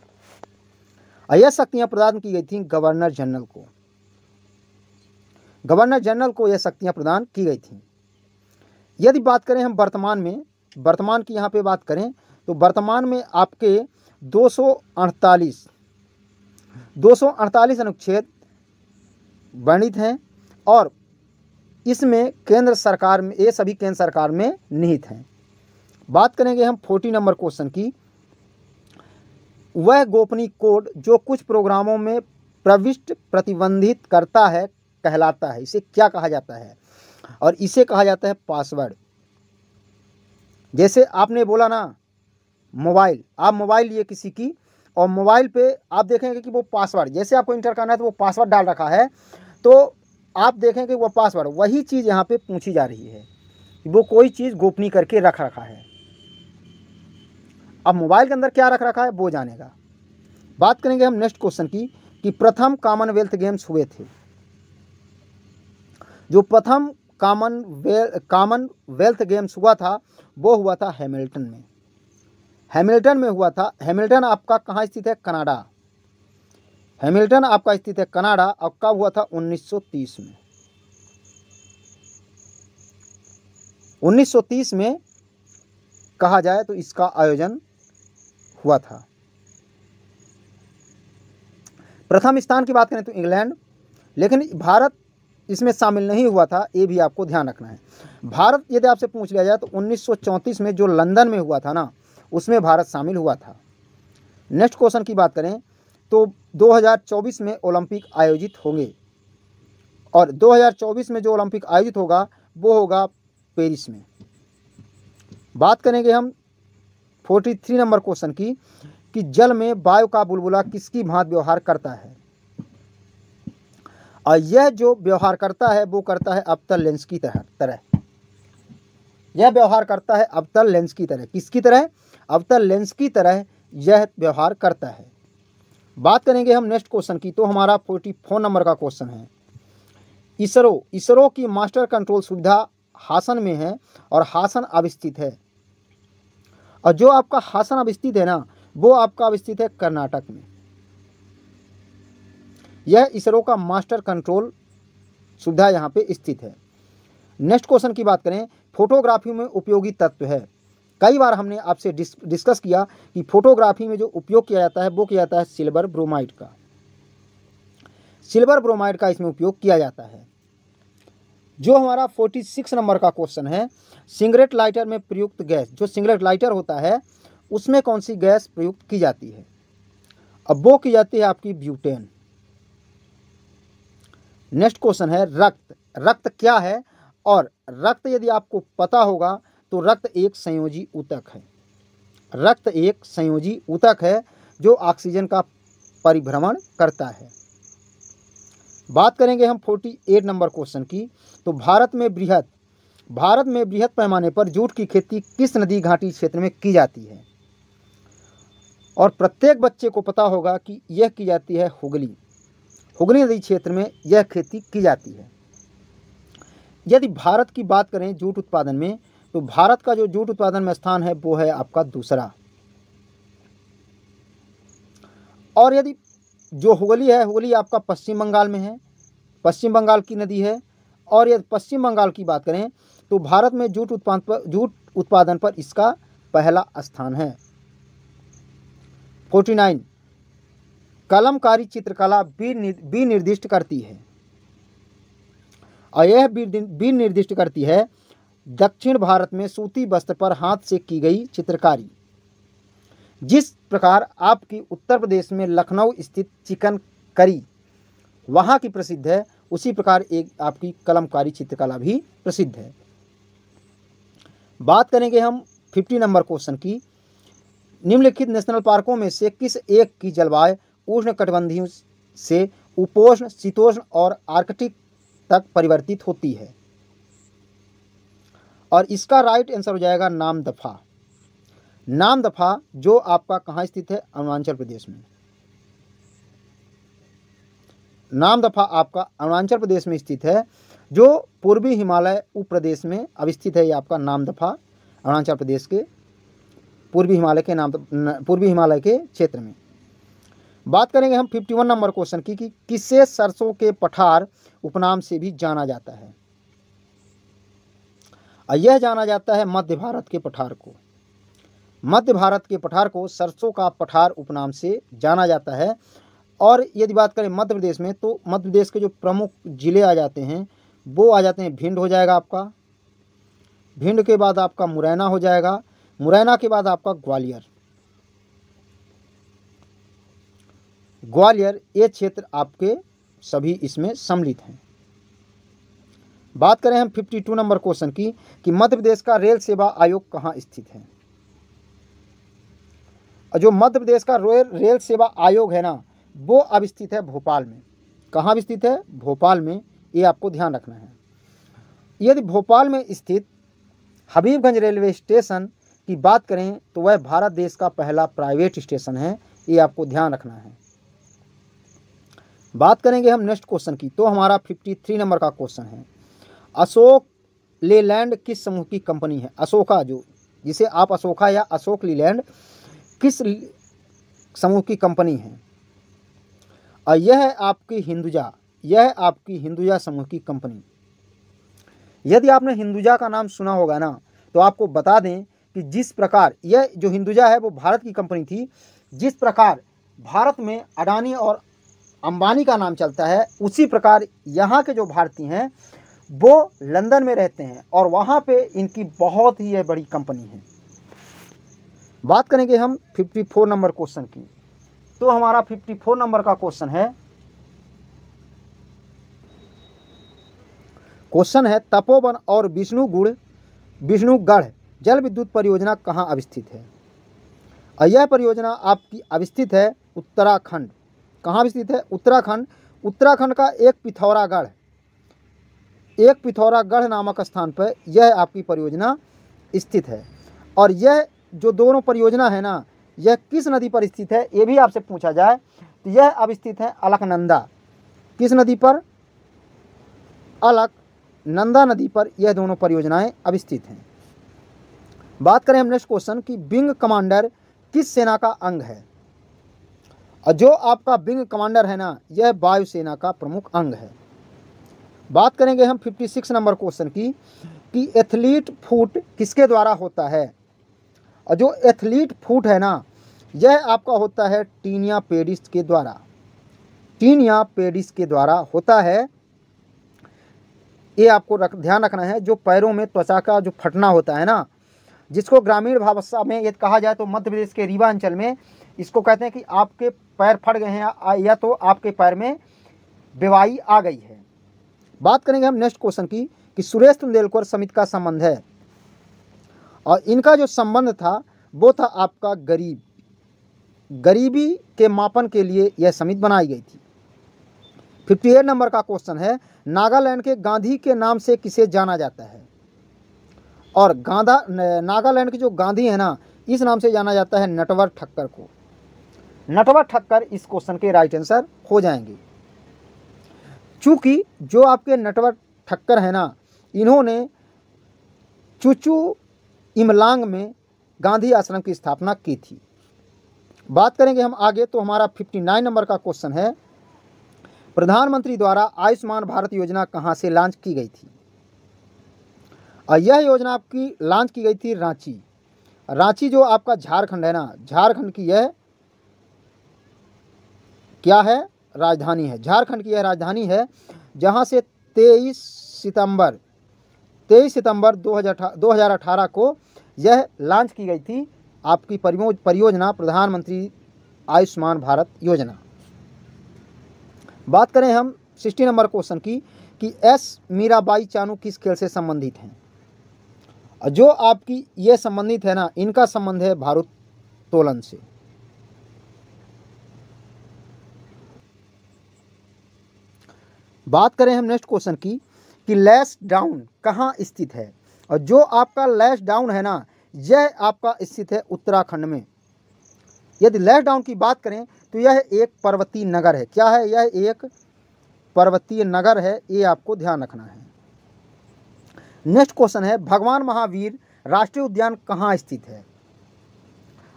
यह शक्तियां प्रदान की गई थी गवर्नर जनरल को गवर्नर जनरल को यह शक्तियाँ प्रदान की गई थी यदि बात करें हम वर्तमान में वर्तमान की यहाँ पे बात करें तो वर्तमान में आपके दो सौ अड़तालीस दो सौ अड़तालीस अनुच्छेद वर्णित हैं और इसमें केंद्र सरकार में ये सभी केंद्र सरकार में निहित हैं बात करेंगे हम फोर्टी नंबर क्वेश्चन की वह गोपनीय कोड जो कुछ प्रोग्रामों में प्रविष्ट प्रतिबंधित करता है कहलाता है इसे क्या कहा जाता है और इसे कहा जाता है पासवर्ड जैसे आपने बोला ना मोबाइल आप मोबाइल लिए किसी की और मोबाइल पे आप देखेंगे कि वो पासवर्ड जैसे आपको इंटर करना है तो वो पासवर्ड डाल रखा है तो आप देखेंगे वो पासवर्ड वही चीज़ यहाँ पे पूछी जा रही है वो कोई चीज़ गोपनीय करके रख रखा है अब मोबाइल के अंदर क्या रख रखा है वो जानेगा बात करेंगे हम नेक्स्ट क्वेश्चन की कि प्रथम कॉमनवेल्थ गेम्स हुए थे जो प्रथम कामन वे कामन वेल्थ गेम्स हुआ था वो हुआ था हैमिल्टन में हैमिल्टन में हुआ था हैमिल्टन आपका कहाँ स्थित है कनाडा हैमिल्टन आपका स्थित है कनाडा और कब हुआ था 1930 में 1930 में कहा जाए तो इसका आयोजन हुआ था प्रथम स्थान की बात करें तो इंग्लैंड लेकिन भारत इसमें शामिल नहीं हुआ था ये भी आपको ध्यान रखना है भारत यदि आपसे पूछ लिया जाए तो उन्नीस में जो लंदन में हुआ था ना उसमें भारत शामिल हुआ था नेक्स्ट क्वेश्चन की बात करें तो 2024 में ओलंपिक आयोजित होंगे और 2024 में जो ओलंपिक आयोजित होगा वो होगा पेरिस में बात करेंगे हम 43 नंबर क्वेश्चन की कि जल में वायु का बुलबुला किसकी भांत व्यवहार करता है और यह जो व्यवहार करता है वो करता है अवतल लेंस की तरह तरह यह व्यवहार करता है अवतल लेंस की तरह किसकी तरह अवतल लेंस की तरह यह व्यवहार करता है बात करेंगे हम नेक्स्ट क्वेश्चन की तो हमारा फोर्टी फोर नंबर का क्वेश्चन है इसरो इसरो की मास्टर कंट्रोल सुविधा हासन में है और हासन अवस्थित है और जो आपका हासन अवस्थित है ना वो आपका अवस्थित है कर्नाटक में यह इसरो का मास्टर कंट्रोल सुविधा यहाँ पे स्थित है नेक्स्ट क्वेश्चन की बात करें फोटोग्राफी में उपयोगी तत्व है कई बार हमने आपसे डिस, डिस्कस किया कि फोटोग्राफी में जो उपयोग किया जाता है वो किया जाता है सिल्वर ब्रोमाइड का सिल्वर ब्रोमाइड का इसमें उपयोग किया जाता है जो हमारा फोर्टी सिक्स नंबर का क्वेश्चन है सिगरेट लाइटर में प्रयुक्त गैस जो सिगरेट लाइटर होता है उसमें कौन सी गैस प्रयुक्त की जाती है अब वो की जाती है आपकी ब्यूटेन नेक्स्ट क्वेश्चन है रक्त रक्त क्या है और रक्त यदि आपको पता होगा तो रक्त एक संयोजी ऊतक है रक्त एक संयोजी ऊतक है जो ऑक्सीजन का परिभ्रमण करता है बात करेंगे हम फोर्टी एट नंबर क्वेश्चन की तो भारत में बृहद भारत में बृहद पैमाने पर जूट की खेती किस नदी घाटी क्षेत्र में की जाती है और प्रत्येक बच्चे को पता होगा कि यह की जाती है हुगली हुगली नदी क्षेत्र में यह खेती की जाती है यदि भारत की बात करें जूट उत्पादन में तो भारत का जो जूट उत्पादन में स्थान है वो है आपका दूसरा और यदि जो हुगली है हुगली आपका पश्चिम बंगाल में है पश्चिम बंगाल की नदी है और यदि पश्चिम बंगाल की बात करें तो भारत में जूट उत्पादन पर जूट उत्पादन पर इसका पहला स्थान है फोर्टी नाइन कलमकारी चित्रकला विनिर्दिष्ट करती है और यह विनिर्दिष्ट करती है दक्षिण भारत में सूती वस्त्र पर हाथ से की गई चित्रकारी जिस प्रकार आपकी उत्तर प्रदेश में लखनऊ स्थित चिकन करी वहाँ की प्रसिद्ध है उसी प्रकार एक आपकी कलमकारी चित्रकला भी प्रसिद्ध है बात करेंगे हम फिफ्टी नंबर क्वेश्चन की निम्नलिखित नेशनल पार्कों में से किस एक की जलवायु उष्ण कटबंधियों से उपोष्ण शीतोष्ण और आर्कटिक तक परिवर्तित होती है और इसका राइट आंसर हो जाएगा नाम दफ़ा नाम दफ़ा जो आपका कहाँ स्थित है अरुणाचल प्रदेश में नाम दफ़ा आपका अरुणाचल प्रदेश में स्थित है जो पूर्वी हिमालय उप प्रदेश में अवस्थित है ये आपका नाम दफ़ा अरुणाचल प्रदेश के पूर्वी हिमालय के नाम पूर्वी हिमालय के क्षेत्र में बात करेंगे हम 51 नंबर क्वेश्चन की कि किससे सरसों के पठार उपनाम से भी जाना जाता है यह जाना जाता है मध्य भारत के पठार को मध्य भारत के पठार को सरसों का पठार उपनाम से जाना जाता है और यदि बात करें मध्य प्रदेश में तो मध्य प्रदेश के जो प्रमुख ज़िले आ जाते हैं वो आ जाते हैं भिंड हो जाएगा आपका भिंड के बाद आपका मुरैना हो जाएगा मुरैना के बाद आपका ग्वालियर ग्वालियर ये क्षेत्र आपके सभी इसमें सम्मिलित हैं बात करें हम 52 नंबर क्वेश्चन की कि मध्य प्रदेश का रेल सेवा आयोग कहाँ स्थित है जो मध्य प्रदेश का रेल रेल सेवा आयोग है ना वो अब स्थित है भोपाल में कहाँ स्थित है भोपाल में ये आपको ध्यान रखना है यदि भोपाल में स्थित हबीबगंज रेलवे स्टेशन की बात करें तो वह भारत देश का पहला प्राइवेट स्टेशन है ये आपको ध्यान रखना है बात करेंगे हम नेक्स्ट क्वेश्चन की तो हमारा फिफ्टी थ्री नंबर का क्वेश्चन है अशोक लेलैंड किस समूह की कंपनी है अशोका जो जिसे आप अशोका या अशोक लीलैंड किस समूह की कंपनी है और यह है आपकी हिंदुजा यह है आपकी हिंदुजा समूह की कंपनी यदि आपने हिंदुजा का नाम सुना होगा ना तो आपको बता दें कि जिस प्रकार यह जो हिंदुजा है वो भारत की कंपनी थी जिस प्रकार भारत में अडानी और अंबानी का नाम चलता है उसी प्रकार यहाँ के जो भारतीय हैं वो लंदन में रहते हैं और वहाँ पे इनकी बहुत ही बड़ी कंपनी है बात करेंगे हम 54 नंबर क्वेश्चन की तो हमारा 54 नंबर का क्वेश्चन है क्वेश्चन है तपोवन और विष्णुगुड़ विष्णुगढ़ जल विद्युत परियोजना कहाँ अवस्थित है यह परियोजना आपकी अवस्थित है उत्तराखंड कहाँ स्थित है उत्तराखंड उत्तराखंड का एक पिथौरागढ़ एक पिथौरागढ़ नामक स्थान पर यह आपकी परियोजना स्थित है और यह जो दोनों परियोजना है ना यह किस नदी पर स्थित है ये भी आपसे पूछा जाए तो यह अब स्थित है अलकनंदा किस नदी पर अलक नंदा नदी पर यह दोनों परियोजनाएं अब स्थित हैं बात करें हम नेक्स्ट क्वेश्चन कि विंग कमांडर किस सेना का अंग है जो आपका विंग कमांडर है ना यह वायुसेना का प्रमुख अंग है बात करेंगे हम 56 नंबर क्वेश्चन की कि एथलीट फूट किसके द्वारा होता है और जो एथलीट फूट है ना यह आपका होता है टीनिया पेडिस के द्वारा टीनिया पेडिस के द्वारा होता है ये आपको रख ध्यान रखना है जो पैरों में त्वचा का जो फटना होता है ना जिसको ग्रामीण भावस्था में ये कहा जाए तो मध्य प्रदेश के रीवा अंचल में इसको कहते हैं कि आपके पैर फट गए हैं या तो आपके पैर में बेवाई आ गई है बात करेंगे हम नेक्स्ट क्वेश्चन की कि सुरेश तुंदेलकर समिति का संबंध है और इनका जो संबंध था वो था आपका गरीब गरीबी के मापन के लिए यह समिति बनाई गई थी फिफ्टी एट नंबर का क्वेश्चन है नागालैंड के गांधी के नाम से किसे जाना जाता है और गांधा नागालैंड के जो गांधी है ना इस नाम से जाना जाता है नटवर ठक्कर को नटवा ठक्कर इस क्वेश्चन के राइट आंसर हो जाएंगे चूँकि जो आपके नटवा ठक्कर है ना इन्होंने चुचू इमलांग में गांधी आश्रम की स्थापना की थी बात करेंगे हम आगे तो हमारा 59 नंबर का क्वेश्चन है प्रधानमंत्री द्वारा आयुष्मान भारत योजना कहाँ से लॉन्च की गई थी और यह योजना आपकी लॉन्च की गई थी रांची रांची जो आपका झारखंड है ना झारखंड की यह क्या है राजधानी है झारखंड की यह राजधानी है जहां से 23 सितंबर 23 सितंबर 2018 को यह लॉन्च की गई थी आपकी परियोजना प्रधानमंत्री आयुष्मान भारत योजना बात करें हम सिक्सटी नंबर क्वेश्चन की कि एस मीराबाई चानू किस खेल से संबंधित हैं जो आपकी ये संबंधित है ना इनका संबंध है भारोत्तोलन से बात करें हम नेक्स्ट क्वेश्चन की कि लैश डाउन कहाँ स्थित है और जो आपका लैश डाउन है ना यह आपका स्थित है उत्तराखंड में यदि लैस डाउन की बात करें तो यह एक पर्वतीय नगर है क्या है यह एक पर्वतीय नगर है ये आपको ध्यान रखना है नेक्स्ट क्वेश्चन है भगवान महावीर राष्ट्रीय उद्यान कहाँ स्थित है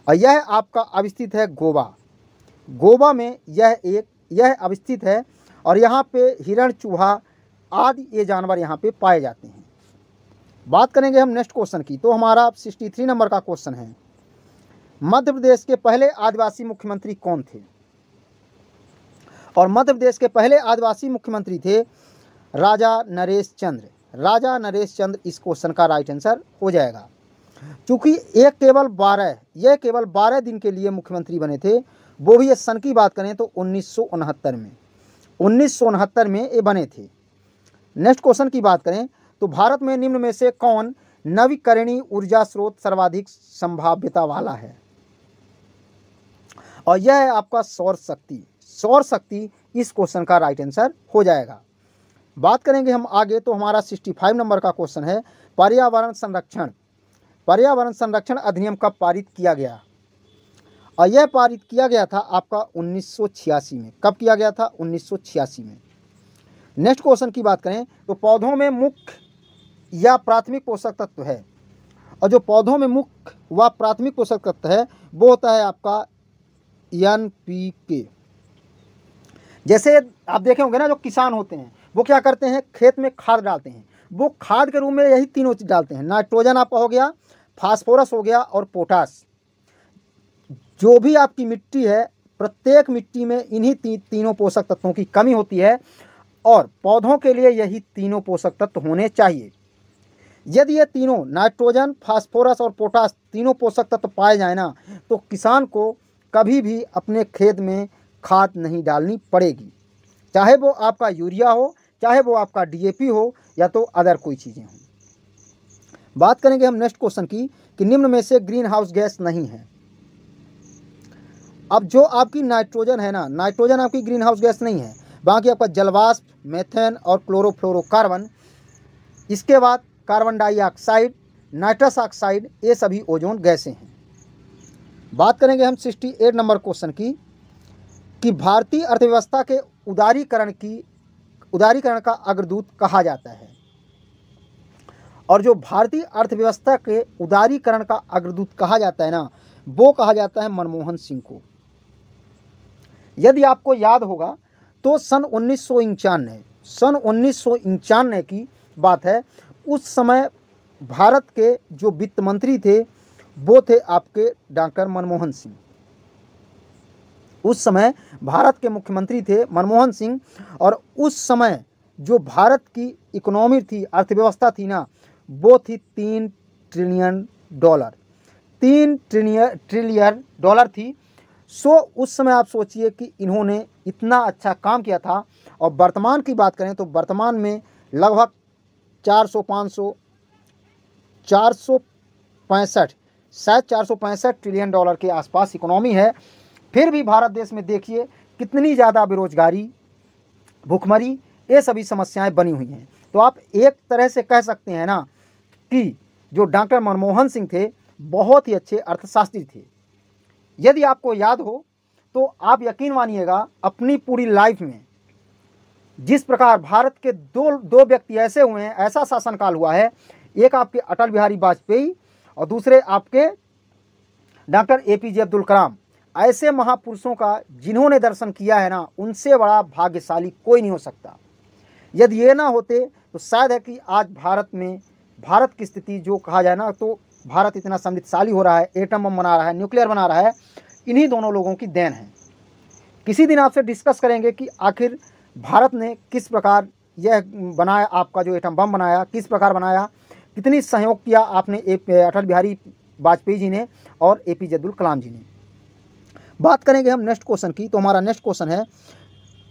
और यह आपका अवस्थित है गोवा गोवा में यह एक यह अवस्थित है और यहाँ पे हिरण चूहा आदि ये जानवर यहाँ पे पाए जाते हैं बात करेंगे हम नेक्स्ट क्वेश्चन की तो हमारा सिक्सटी थ्री नंबर का क्वेश्चन है मध्य प्रदेश के पहले आदिवासी मुख्यमंत्री कौन थे और मध्य प्रदेश के पहले आदिवासी मुख्यमंत्री थे राजा नरेश चंद्र राजा नरेश चंद्र इस क्वेश्चन का राइट आंसर हो जाएगा चूँकि एक केवल बारह ये केवल बारह दिन के लिए मुख्यमंत्री बने थे वो भी इस सन की बात करें तो उन्नीस में उन्नीस में ये बने थे नेक्स्ट क्वेश्चन की बात करें तो भारत में निम्न में से कौन नवीकरणीय ऊर्जा स्रोत सर्वाधिक संभाव्यता वाला है और यह है आपका सौर शक्ति सौर शक्ति इस क्वेश्चन का राइट आंसर हो जाएगा बात करेंगे हम आगे तो हमारा 65 नंबर का क्वेश्चन है पर्यावरण संरक्षण पर्यावरण संरक्षण अधिनियम कब पारित किया गया और यह पारित किया गया था आपका 1986 में कब किया गया था 1986 में नेक्स्ट क्वेश्चन की बात करें तो पौधों में मुख्य या प्राथमिक पोषक तत्व है और जो पौधों में मुख्य व प्राथमिक पोषक तत्व है वो होता है आपका एन पी के जैसे आप देखे होंगे ना जो किसान होते हैं वो क्या करते हैं खेत में खाद डालते हैं वो खाद के रूप में यही तीनों चीज़ डालते हैं नाइट्रोजन आपका हो गया फास्फोरस हो गया और पोटास जो भी आपकी मिट्टी है प्रत्येक मिट्टी में इन्हीं ती, तीनों पोषक तत्वों की कमी होती है और पौधों के लिए यही तीनों पोषक तत्व होने चाहिए यदि ये तीनों नाइट्रोजन फास्फोरस और पोटास तीनों पोषक तत्व पाए जाए ना तो किसान को कभी भी अपने खेत में खाद नहीं डालनी पड़ेगी चाहे वो आपका यूरिया हो चाहे वो आपका डीएपी हो या तो अदर कोई चीज़ें हों बात करेंगे हम नेक्स्ट क्वेश्चन की कि निम्न में से ग्रीन हाउस गैस नहीं है अब जो आपकी नाइट्रोजन है ना नाइट्रोजन आपकी ग्रीन हाउस गैस नहीं है बाकी आपका जलवाष्प मेथेन और क्लोरोफ्लोरोकार्बन इसके बाद कार्बन डाइऑक्साइड नाइट्रस ऑक्साइड ये सभी ओजोन गैसें हैं बात करेंगे हम सिक्सटी एट नंबर क्वेश्चन की कि भारतीय अर्थव्यवस्था के उदारीकरण की उदारीकरण का अग्रदूत कहा जाता है और जो भारतीय अर्थव्यवस्था के उदारीकरण का अग्रदूत कहा जाता है ना वो कहा जाता है मनमोहन सिंह को यदि आपको याद होगा तो सन उन्नीस सौ सन उन्नीस की बात है उस समय भारत के जो वित्त मंत्री थे वो थे आपके डॉक्टर मनमोहन सिंह उस समय भारत के मुख्यमंत्री थे मनमोहन सिंह और उस समय जो भारत की इकोनॉमी थी अर्थव्यवस्था थी ना वो थी तीन ट्रिलियन डॉलर तीन ट्रिलियन ट्रिलियन डॉलर थी सो उस समय आप सोचिए कि इन्होंने इतना अच्छा काम किया था और वर्तमान की बात करें तो वर्तमान में लगभग 400 500 465 शायद चार ट्रिलियन डॉलर के आसपास इकोनॉमी है फिर भी भारत देश में देखिए कितनी ज़्यादा बेरोजगारी भूखमरी ये सभी समस्याएं बनी हुई हैं तो आप एक तरह से कह सकते हैं ना कि जो डॉक्टर मनमोहन सिंह थे बहुत ही अच्छे अर्थशास्त्री थे यदि आपको याद हो तो आप यकीन मानिएगा अपनी पूरी लाइफ में जिस प्रकार भारत के दो दो व्यक्ति ऐसे हुए हैं ऐसा शासनकाल हुआ है एक आपके अटल बिहारी वाजपेयी और दूसरे आपके doctor A P J Abdul Kalam ऐसे महापुरुषों का जिन्होंने दर्शन किया है ना उनसे बड़ा भाग्यशाली कोई नहीं हो सकता यदि ये ना होते तो शायद है कि आज भारत में भारत की स्थिति जो कहा जाए ना तो भारत इतना समृद्धशाली हो रहा है एटम बम बना रहा है न्यूक्लियर बना रहा है इन्हीं दोनों लोगों की देन है किसी दिन आपसे डिस्कस करेंगे कि आखिर भारत ने किस प्रकार यह बनाया आपका जो एटम बम बनाया किस प्रकार बनाया कितनी सहयोग किया आपने अटल बिहारी वाजपेयी जी ने और ए पी जे अब्दुल कलाम जी ने बात करेंगे हम नेक्स्ट क्वेश्चन की तो हमारा नेक्स्ट क्वेश्चन है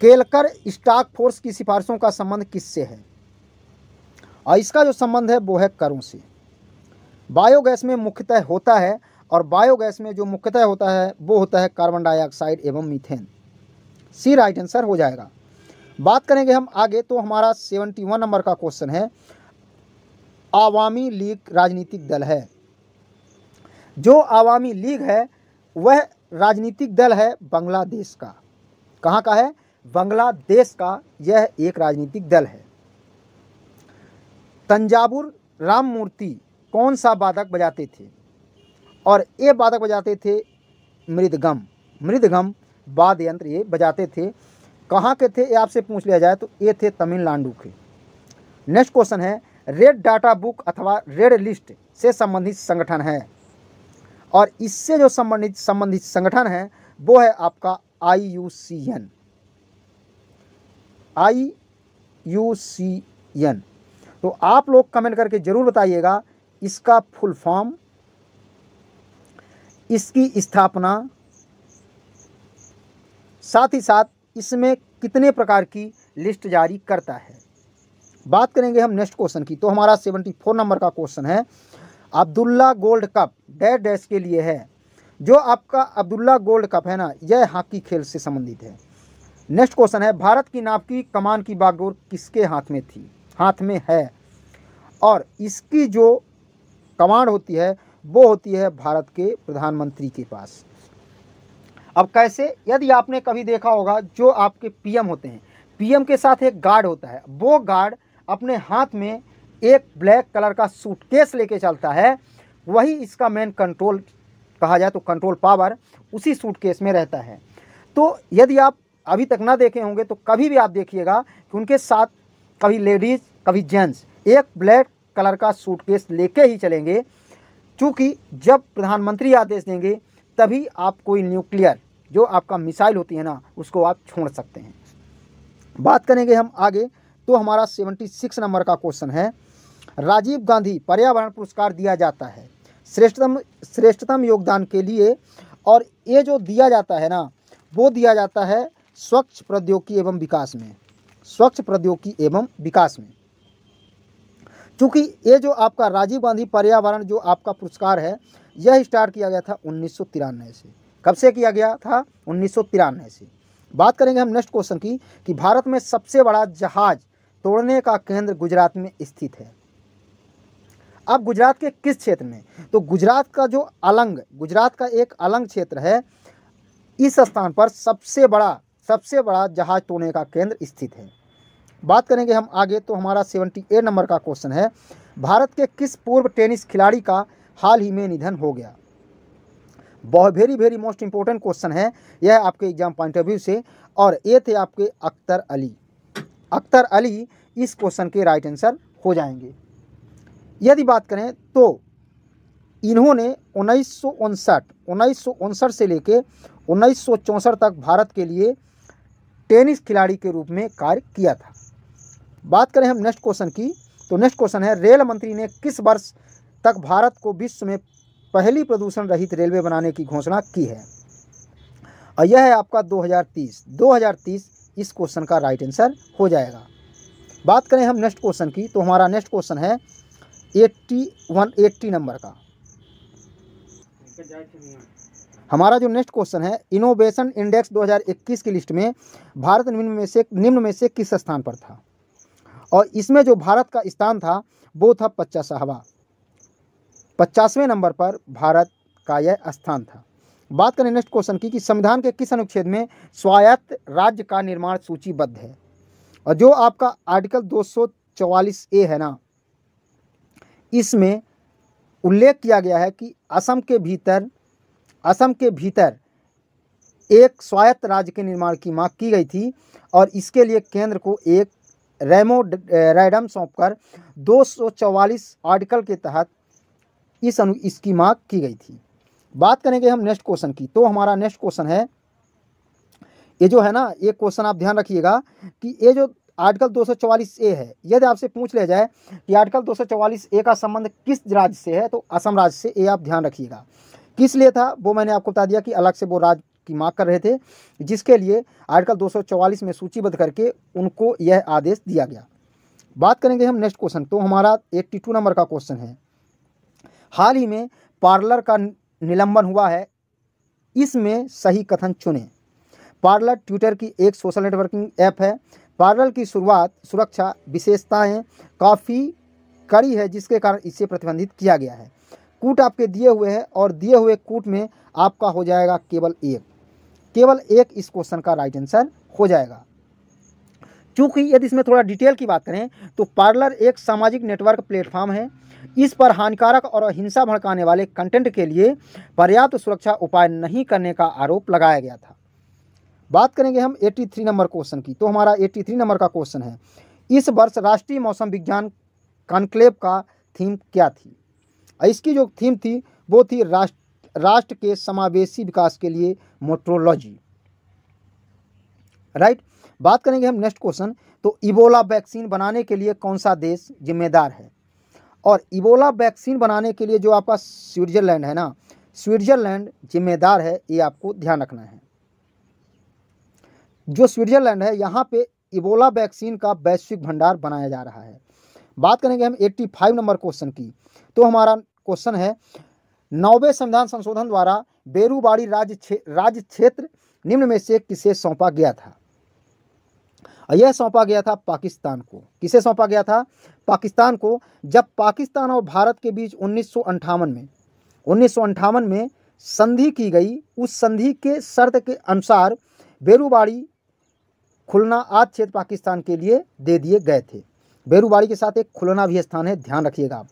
केलकर स्टाक फोर्स की सिफारिशों का संबंध किससे है और इसका जो संबंध है वो है करों से बायोगैस में मुख्यतः होता है और बायोगैस में जो मुख्यतः होता है वो होता है कार्बन डाइऑक्साइड एवं मीथेन सी राइट आंसर हो जाएगा बात करेंगे हम आगे तो हमारा सेवेंटी वन नंबर का क्वेश्चन है आवामी लीग राजनीतिक दल है जो आवामी लीग है वह राजनीतिक दल है बांग्लादेश का कहाँ का है बांग्लादेश का यह एक राजनीतिक दल है तंजाबुर राममूर्ति कौन सा वादक बजाते थे और ये वादक बजाते थे मृदगम मृदगम वाद्य यंत्र ये बजाते थे कहाँ के थे ये आपसे पूछ लिया जाए तो ये थे तमिलनाडु के नेक्स्ट क्वेश्चन है रेड डाटा बुक अथवा रेड लिस्ट से संबंधित संगठन है और इससे जो संबंधित संबंधित संगठन है वो है आपका I U C N I U C N तो आप लोग कमेंट करके ज़रूर बताइएगा इसका फुल फॉर्म इसकी स्थापना साथ ही साथ इसमें कितने प्रकार की लिस्ट जारी करता है बात करेंगे हम नेक्स्ट क्वेश्चन की तो हमारा सेवेंटी फोर नंबर का क्वेश्चन है Abdullah gold cup dash dash के लिए है जो आपका अब्दुल्ला गोल्ड कप है ना यह हॉकी खेल से संबंधित है नेक्स्ट क्वेश्चन है भारत की नाव की कमान की बागडोर किसके हाथ में थी हाथ में है और इसकी जो कमांड होती है वो होती है भारत के प्रधानमंत्री के पास अब कैसे यदि आपने कभी देखा होगा जो आपके पीएम होते हैं पीएम के साथ एक गार्ड होता है वो गार्ड अपने हाथ में एक ब्लैक कलर का सूटकेस लेके चलता है वही इसका मेन कंट्रोल कहा जाए तो कंट्रोल पावर उसी सूटकेस में रहता है तो यदि आप अभी तक ना देखे होंगे तो कभी भी आप देखिएगा कि उनके साथ कभी लेडीज़ कभी जेंट्स एक ब्लैक कलर का सूटकेस लेके ही चलेंगे क्योंकि जब प्रधानमंत्री आदेश देंगे तभी आप कोई न्यूक्लियर जो आपका मिसाइल होती है ना उसको आप छोड़ सकते हैं बात करेंगे हम आगे तो हमारा सेवेंटी सिक्स नंबर का क्वेश्चन है राजीव गांधी पर्यावरण पुरस्कार दिया जाता है श्रेष्ठतम श्रेष्ठतम योगदान के लिए और ये जो दिया जाता है ना वो दिया जाता है स्वच्छ प्रौद्योगिकी एवं विकास में स्वच्छ प्रौद्योगिकी एवं विकास में चूँकि ये जो आपका राजीव गांधी पर्यावरण जो आपका पुरस्कार है यह स्टार्ट किया गया था उन्नीस से कब से किया गया था उन्नीस से बात करेंगे हम नेक्स्ट क्वेश्चन की कि भारत में सबसे बड़ा जहाज तोड़ने का केंद्र गुजरात में स्थित है अब गुजरात के किस क्षेत्र में तो गुजरात का जो अलंग गुजरात का एक अलंग क्षेत्र है इस स्थान पर सबसे बड़ा सबसे बड़ा जहाज तोड़ने का केंद्र स्थित है बात करेंगे हम आगे तो हमारा सेवेंटी एट नंबर का क्वेश्चन है भारत के किस पूर्व टेनिस खिलाड़ी का हाल ही में निधन हो गया बहुत very very most important question है यह आपके एग्जाम पॉइंट ऑफ व्यू से और ये थे आपके अख्तर अली अख्तर अली इस क्वेश्चन के राइट आंसर हो जाएंगे यदि बात करें तो इन्होंने उन्नीस सौ से लेकर उन्नीस तक भारत के लिए टेनिस खिलाड़ी के रूप में कार्य किया था बात करें हम नेक्स्ट क्वेश्चन की तो नेक्स्ट क्वेश्चन है रेल मंत्री ने किस वर्ष तक भारत को विश्व में पहली प्रदूषण रहित रेलवे बनाने की घोषणा की है और यह है आपका 2030 2030 इस क्वेश्चन का राइट आंसर हो जाएगा बात करें हम नेक्स्ट क्वेश्चन की तो हमारा नेक्स्ट क्वेश्चन है एट्टी वन एट्टी नंबर का हमारा जो नेक्स्ट क्वेश्चन है इनोवेशन इंडेक्स 2021 की लिस्ट में भारत निम्न में से निम्न में से किस स्थान पर था और इसमें जो भारत का स्थान था वो था पचासवा पचासवें नंबर पर भारत का यह स्थान था बात करें नेक्स्ट क्वेश्चन की कि संविधान के किस अनुच्छेद में स्वायत्त राज्य का निर्माण सूचीबद्ध है और जो आपका आर्टिकल 244 ए है ना इसमें उल्लेख किया गया है कि असम के भीतर असम के भीतर एक स्वायत्त राज्य के निर्माण की मांग की गई थी और इसके लिए केंद्र को एक रेमो रैडम सौंपकर 244 आर्टिकल के तहत इस अनु इसकी मांग की गई थी बात करेंगे हम नेक्स्ट क्वेश्चन की तो हमारा नेक्स्ट क्वेश्चन है ये जो है ना ये क्वेश्चन आप ध्यान रखिएगा कि ये जो आर्टिकल 244 ए है यदि आपसे पूछ लिया जाए कि आर्टिकल 244 ए का संबंध किस राज्य से है तो असम राज्य से ये आप ध्यान रखिएगा किस लिए था वो मैंने आपको बता दिया कि अलग से वो राज्य की मांग कर रहे थे जिसके लिए आर्टिकल 244 में सूचीबद्ध करके उनको यह आदेश दिया गया बात करेंगे हम नेक्स्ट क्वेश्चन तो हमारा 82 नंबर का क्वेश्चन है हाल ही में पार्लर का निलंबन हुआ है इसमें सही कथन चुने पार्लर ट्विटर की एक सोशल नेटवर्किंग ऐप है पार्लर की शुरुआत सुरक्षा विशेषताएं काफ़ी कड़ी है जिसके कारण इसे प्रतिबंधित किया गया है कूट आपके दिए हुए हैं और दिए हुए कूट में आपका हो जाएगा केवल एक केवल एक इस क्वेश्चन का राइट आंसर हो जाएगा चूँकि यदि इसमें थोड़ा डिटेल की बात करें तो पार्लर एक सामाजिक नेटवर्क प्लेटफॉर्म है इस पर हानिकारक और हिंसा भड़काने वाले कंटेंट के लिए पर्याप्त सुरक्षा उपाय नहीं करने का आरोप लगाया गया था बात करेंगे हम 83 नंबर क्वेश्चन की तो हमारा 83 नंबर का क्वेश्चन है इस वर्ष राष्ट्रीय मौसम विज्ञान कॉन्क्लेव का थीम क्या थी इसकी जो थीम थी वो थी राष्ट्र राष्ट्र के समावेशी विकास के लिए मोट्रोलॉजी राइट बात करेंगे हम नेक्स्ट क्वेश्चन तो इबोला वैक्सीन बनाने के लिए कौन सा देश जिम्मेदार है और इबोला वैक्सीन बनाने के लिए जो आपका स्विट्ज़रलैंड है ना स्विट्ज़रलैंड जिम्मेदार है ये आपको ध्यान रखना है जो स्विट्ज़रलैंड है यहाँ पे इबोला वैक्सीन का वैश्विक भंडार बनाया जा रहा है बात करेंगे हम 85 नंबर क्वेश्चन की तो हमारा क्वेश्चन है नौवे संविधान संशोधन द्वारा बेरूबाड़ी राज्य छे, राज्य क्षेत्र निम्न में से किसे सौंपा गया था यह सौंपा गया था पाकिस्तान को किसे सौंपा गया था पाकिस्तान को जब पाकिस्तान और भारत के बीच उन्नीस में उन्नीस में संधि की गई उस संधि के शर्त के अनुसार बेरूबाड़ी खुलना आज क्षेत्र पाकिस्तान के लिए दे दिए गए थे बेरूबाड़ी के साथ एक खुलना भी स्थान है ध्यान रखिएगा आप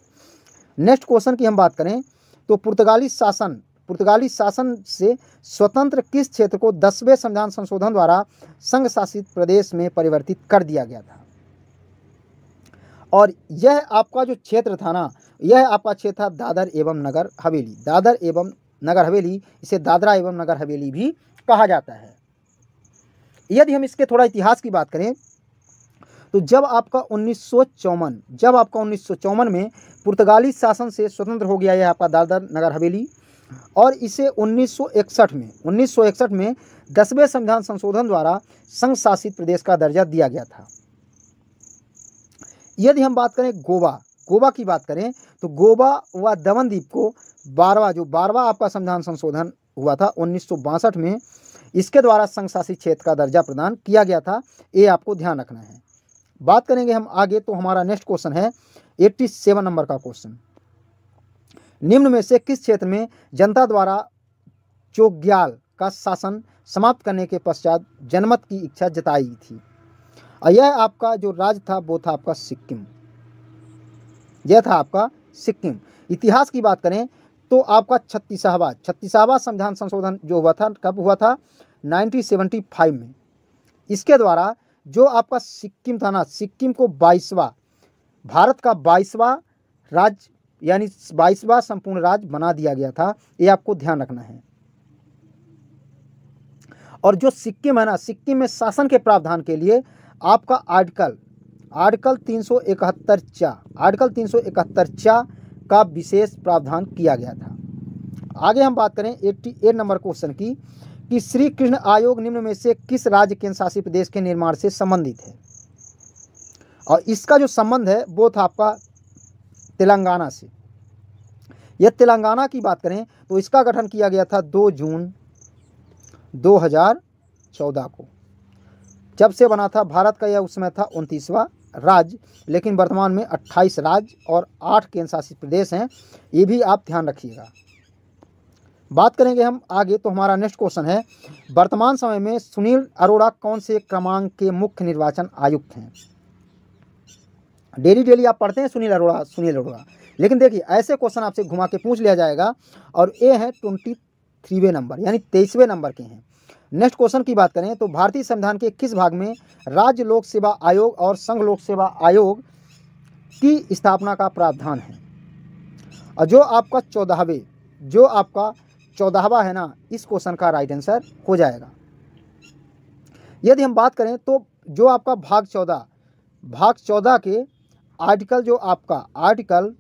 नेक्स्ट क्वेश्चन की हम बात करें तो पुर्तगाली शासन पुर्तगाली शासन से स्वतंत्र किस क्षेत्र को दसवें संविधान संशोधन द्वारा संघ शासित प्रदेश में परिवर्तित कर दिया गया था और यह आपका जो क्षेत्र था ना यह आपका क्षेत्र था दादर एवं नगर हवेली दादर एवं नगर हवेली इसे दादरा एवं नगर हवेली भी कहा जाता है यदि हम इसके थोड़ा इतिहास की बात करें तो जब आपका उन्नीस जब आपका उन्नीस में पुर्तगाली शासन से स्वतंत्र हो गया यह आपका दादर नगर हवेली और इसे 1961 में 1961 में दसवें संविधान संशोधन द्वारा संघ शासित प्रदेश का दर्जा दिया गया था यदि हम बात करें गोवा गोवा की बात करें तो गोवा व दमनदीप को बारवा जो बारवा आपका संविधान संशोधन हुआ था उन्नीस में इसके द्वारा संघ शासित क्षेत्र का दर्जा प्रदान किया गया था ये आपको ध्यान रखना है बात करेंगे हम आगे तो हमारा नेक्स्ट क्वेश्चन है एट्टी सेवन नंबर का क्वेश्चन निम्न में से किस क्षेत्र में जनता द्वारा चोग्याल का शासन समाप्त करने के पश्चात जनमत की इच्छा जताई थी यह आपका जो राज्य था वो था आपका सिक्किम यह था आपका सिक्किम इतिहास की बात करें तो आपका छत्तीसहवा छत्तीसहवा संविधान संशोधन जो हुआ था कब हुआ था 1975 में इसके द्वारा जो आपका सिक्किम था ना सिक्किम को बाईसवा भारत का बाईसवा राज्य यानी बाईसवा संपूर्ण राज्य बना दिया गया था ये आपको ध्यान रखना है और जो सिक्किम है ना सिक्किम में शासन के प्रावधान के लिए आपका आर्टिकल आर्टिकल तीन सौ इकहत्तर चा आर्टिकल तीन सौ इकहत्तर चा का विशेष प्रावधान किया गया था आगे हम बात करें एट्टी एट नंबर क्वेश्चन की कि श्री कृष्ण आयोग निम्न में से किस राज्य केंद्र शासित प्रदेश के निर्माण से संबंधित है और इसका जो संबंध है वो था आपका तेलंगाना से यह तेलंगाना की बात करें तो इसका गठन किया गया था दो जून 2014 को जब से बना था भारत का यह उस समय था उनतीसवा राज्य लेकिन वर्तमान में 28 राज्य और 8 केंद्र शासित प्रदेश हैं ये भी आप ध्यान रखिएगा बात करेंगे हम आगे तो हमारा नेक्स्ट क्वेश्चन है वर्तमान समय में सुनील अरोड़ा कौन से क्रमांक के मुख्य निर्वाचन आयुक्त हैं डेली डेली आप पढ़ते हैं सुनील अरोड़ा सुनील अरोड़ा लेकिन देखिए ऐसे क्वेश्चन आपसे घुमा के पूछ लिया जाएगा और ये है ट्वेंटी थ्रीवे नंबर यानी तेईसवें नंबर के हैं नेक्स्ट क्वेश्चन की बात करें तो भारतीय संविधान के किस भाग में राज्य लोक सेवा आयोग और संघ लोक सेवा आयोग की स्थापना का प्रावधान है और जो आपका चौदहवे जो आपका चौदहवा है ना इस क्वेश्चन का राइट आंसर हो जाएगा यदि हम बात करें तो जो आपका भाग चौदह भाग चौदह के आर्टिकल जो आपका आर्टिकल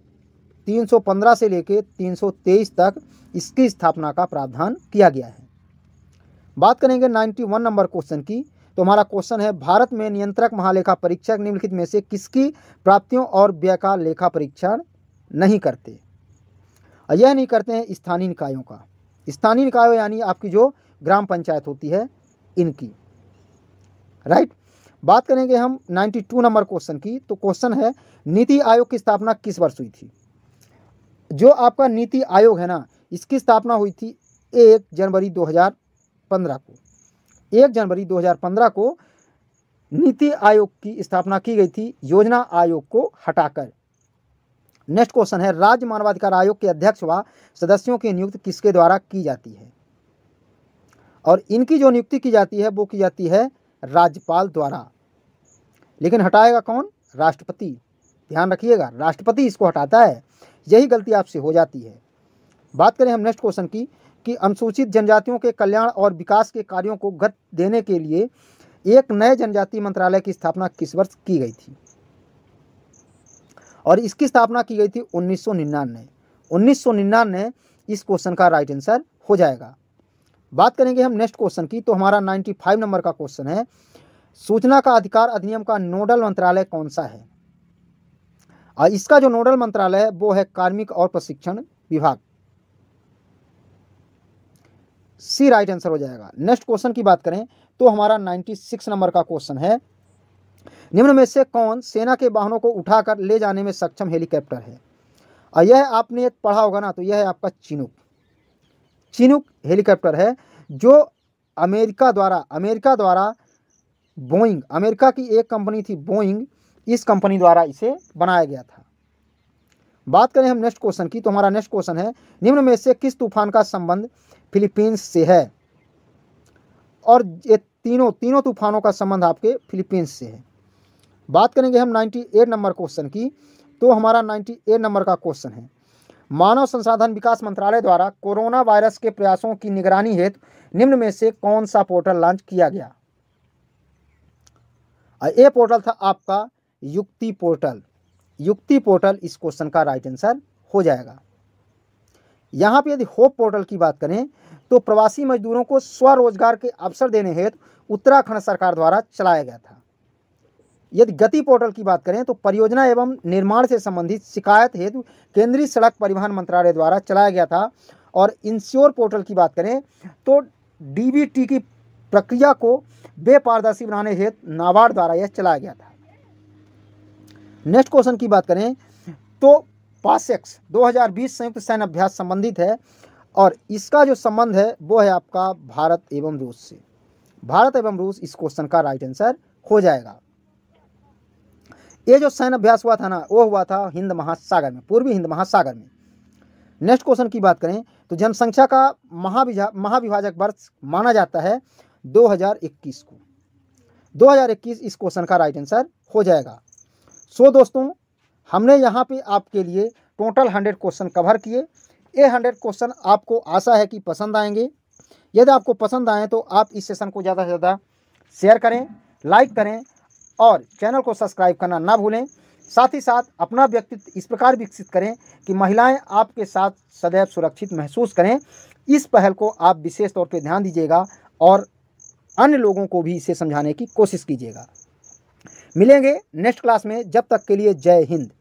315 से लेकर 323 तक इसकी स्थापना का प्रावधान किया गया है बात करेंगे 91 नंबर क्वेश्चन की तो हमारा क्वेश्चन है भारत में नियंत्रक महालेखा परीक्षक निम्नलिखित में से किसकी प्राप्तियों और व्यय का लेखा परीक्षण नहीं करते यह नहीं करते हैं स्थानीय निकायों का स्थानीय निकायों यानी आपकी जो ग्राम पंचायत होती है इनकी राइट बात करेंगे हम 92 नंबर क्वेश्चन की तो क्वेश्चन है नीति आयोग की स्थापना किस वर्ष हुई थी जो आपका नीति आयोग है ना इसकी स्थापना हुई थी एक जनवरी 2015 को एक जनवरी 2015 को नीति आयोग की स्थापना की गई थी योजना आयोग को हटाकर नेक्स्ट क्वेश्चन है राज्य मानवाधिकार आयोग के अध्यक्ष व सदस्यों की नियुक्ति किसके द्वारा की जाती है और इनकी जो नियुक्ति की जाती है वो की जाती है राज्यपाल द्वारा लेकिन हटाएगा कौन राष्ट्रपति ध्यान रखिएगा राष्ट्रपति इसको हटाता है यही गलती आपसे हो जाती है बात करें हम नेक्स्ट क्वेश्चन की कि अनुसूचित जनजातियों के कल्याण और विकास के कार्यों को गत देने के लिए एक नए जनजातीय मंत्रालय की स्थापना किस वर्ष की गई थी और इसकी स्थापना की गई थी उन्नीस सौ निन्यानवे इस क्वेश्चन का राइट आंसर हो जाएगा बात करेंगे हम नेक्स्ट क्वेश्चन की तो हमारा 95 नंबर का क्वेश्चन है सूचना का अधिकार अधिनियम का नोडल मंत्रालय कौन सा है और इसका जो नोडल मंत्रालय है वो है कार्मिक और प्रशिक्षण विभाग सी राइट आंसर हो जाएगा नेक्स्ट क्वेश्चन की बात करें तो हमारा 96 नंबर का क्वेश्चन है निम्न में से कौन सेना के वाहनों को उठाकर ले जाने में सक्षम हेलीकॉप्टर है और यह आपने पढ़ा होगा ना तो यह है आपका चिनुक चिनुक हेलीकॉप्टर है जो अमेरिका द्वारा अमेरिका द्वारा बोइंग अमेरिका की एक कंपनी थी बोइंग इस कंपनी द्वारा इसे बनाया गया था बात करें हम नेक्स्ट क्वेश्चन की तो हमारा नेक्स्ट क्वेश्चन है निम्न में से किस तूफान का संबंध फिलीपींस से है और ये तीनों तीनों तूफानों का संबंध आपके फिलीपींस से है बात करेंगे हम 98 नंबर क्वेश्चन की तो हमारा 98 नंबर का क्वेश्चन है मानव संसाधन विकास मंत्रालय द्वारा कोरोना वायरस के प्रयासों की निगरानी हेतु निम्न में से कौन सा पोर्टल लॉन्च किया गया ये पोर्टल था आपका युक्ति पोर्टल युक्ति पोर्टल इस क्वेश्चन का राइट आंसर हो जाएगा यहाँ पे यदि होप पोर्टल की बात करें तो प्रवासी मजदूरों को स्वरोजगार के अवसर देने हेतु उत्तराखंड सरकार द्वारा चलाया गया था यदि गति पोर्टल की बात करें तो परियोजना एवं निर्माण से संबंधित शिकायत हेतु केंद्रीय सड़क परिवहन मंत्रालय द्वारा चलाया गया था और इंश्योर पोर्टल की बात करें तो डीबीटी की प्रक्रिया को बेपारदर्शी बनाने हेतु नाबार्ड द्वारा यह चलाया गया था नेक्स्ट क्वेश्चन की बात करें तो पासेक्स 2020 संयुक्त सैन्य अभ्यास संबंधित है और इसका जो संबंध है वो है आपका भारत एवं रूस से भारत एवं रूस इस क्वेश्चन का राइट आंसर हो जाएगा ये जो सैन्य अभ्यास हुआ था ना वो हुआ था हिंद महासागर में पूर्वी हिंद महासागर में नेक्स्ट क्वेश्चन की बात करें तो जनसंख्या का महाविभा महाविभाजक वर्ष माना जाता है 2021 को 2021 इस क्वेश्चन का राइट आंसर हो जाएगा सो so, दोस्तों हमने यहाँ पे आपके लिए टोटल हंड्रेड क्वेश्चन कवर किए ये हंड्रेड क्वेश्चन आपको आशा है कि पसंद आएंगे यदि आपको पसंद आए तो आप इस सेशन को ज़्यादा से ज़्यादा शेयर करें लाइक करें और चैनल को सब्सक्राइब करना ना भूलें साथ ही साथ अपना व्यक्तित्व इस प्रकार विकसित करें कि महिलाएं आपके साथ सदैव सुरक्षित महसूस करें इस पहल को आप विशेष तौर पर ध्यान दीजिएगा और अन्य लोगों को भी इसे समझाने की कोशिश कीजिएगा मिलेंगे नेक्स्ट क्लास में जब तक के लिए जय हिंद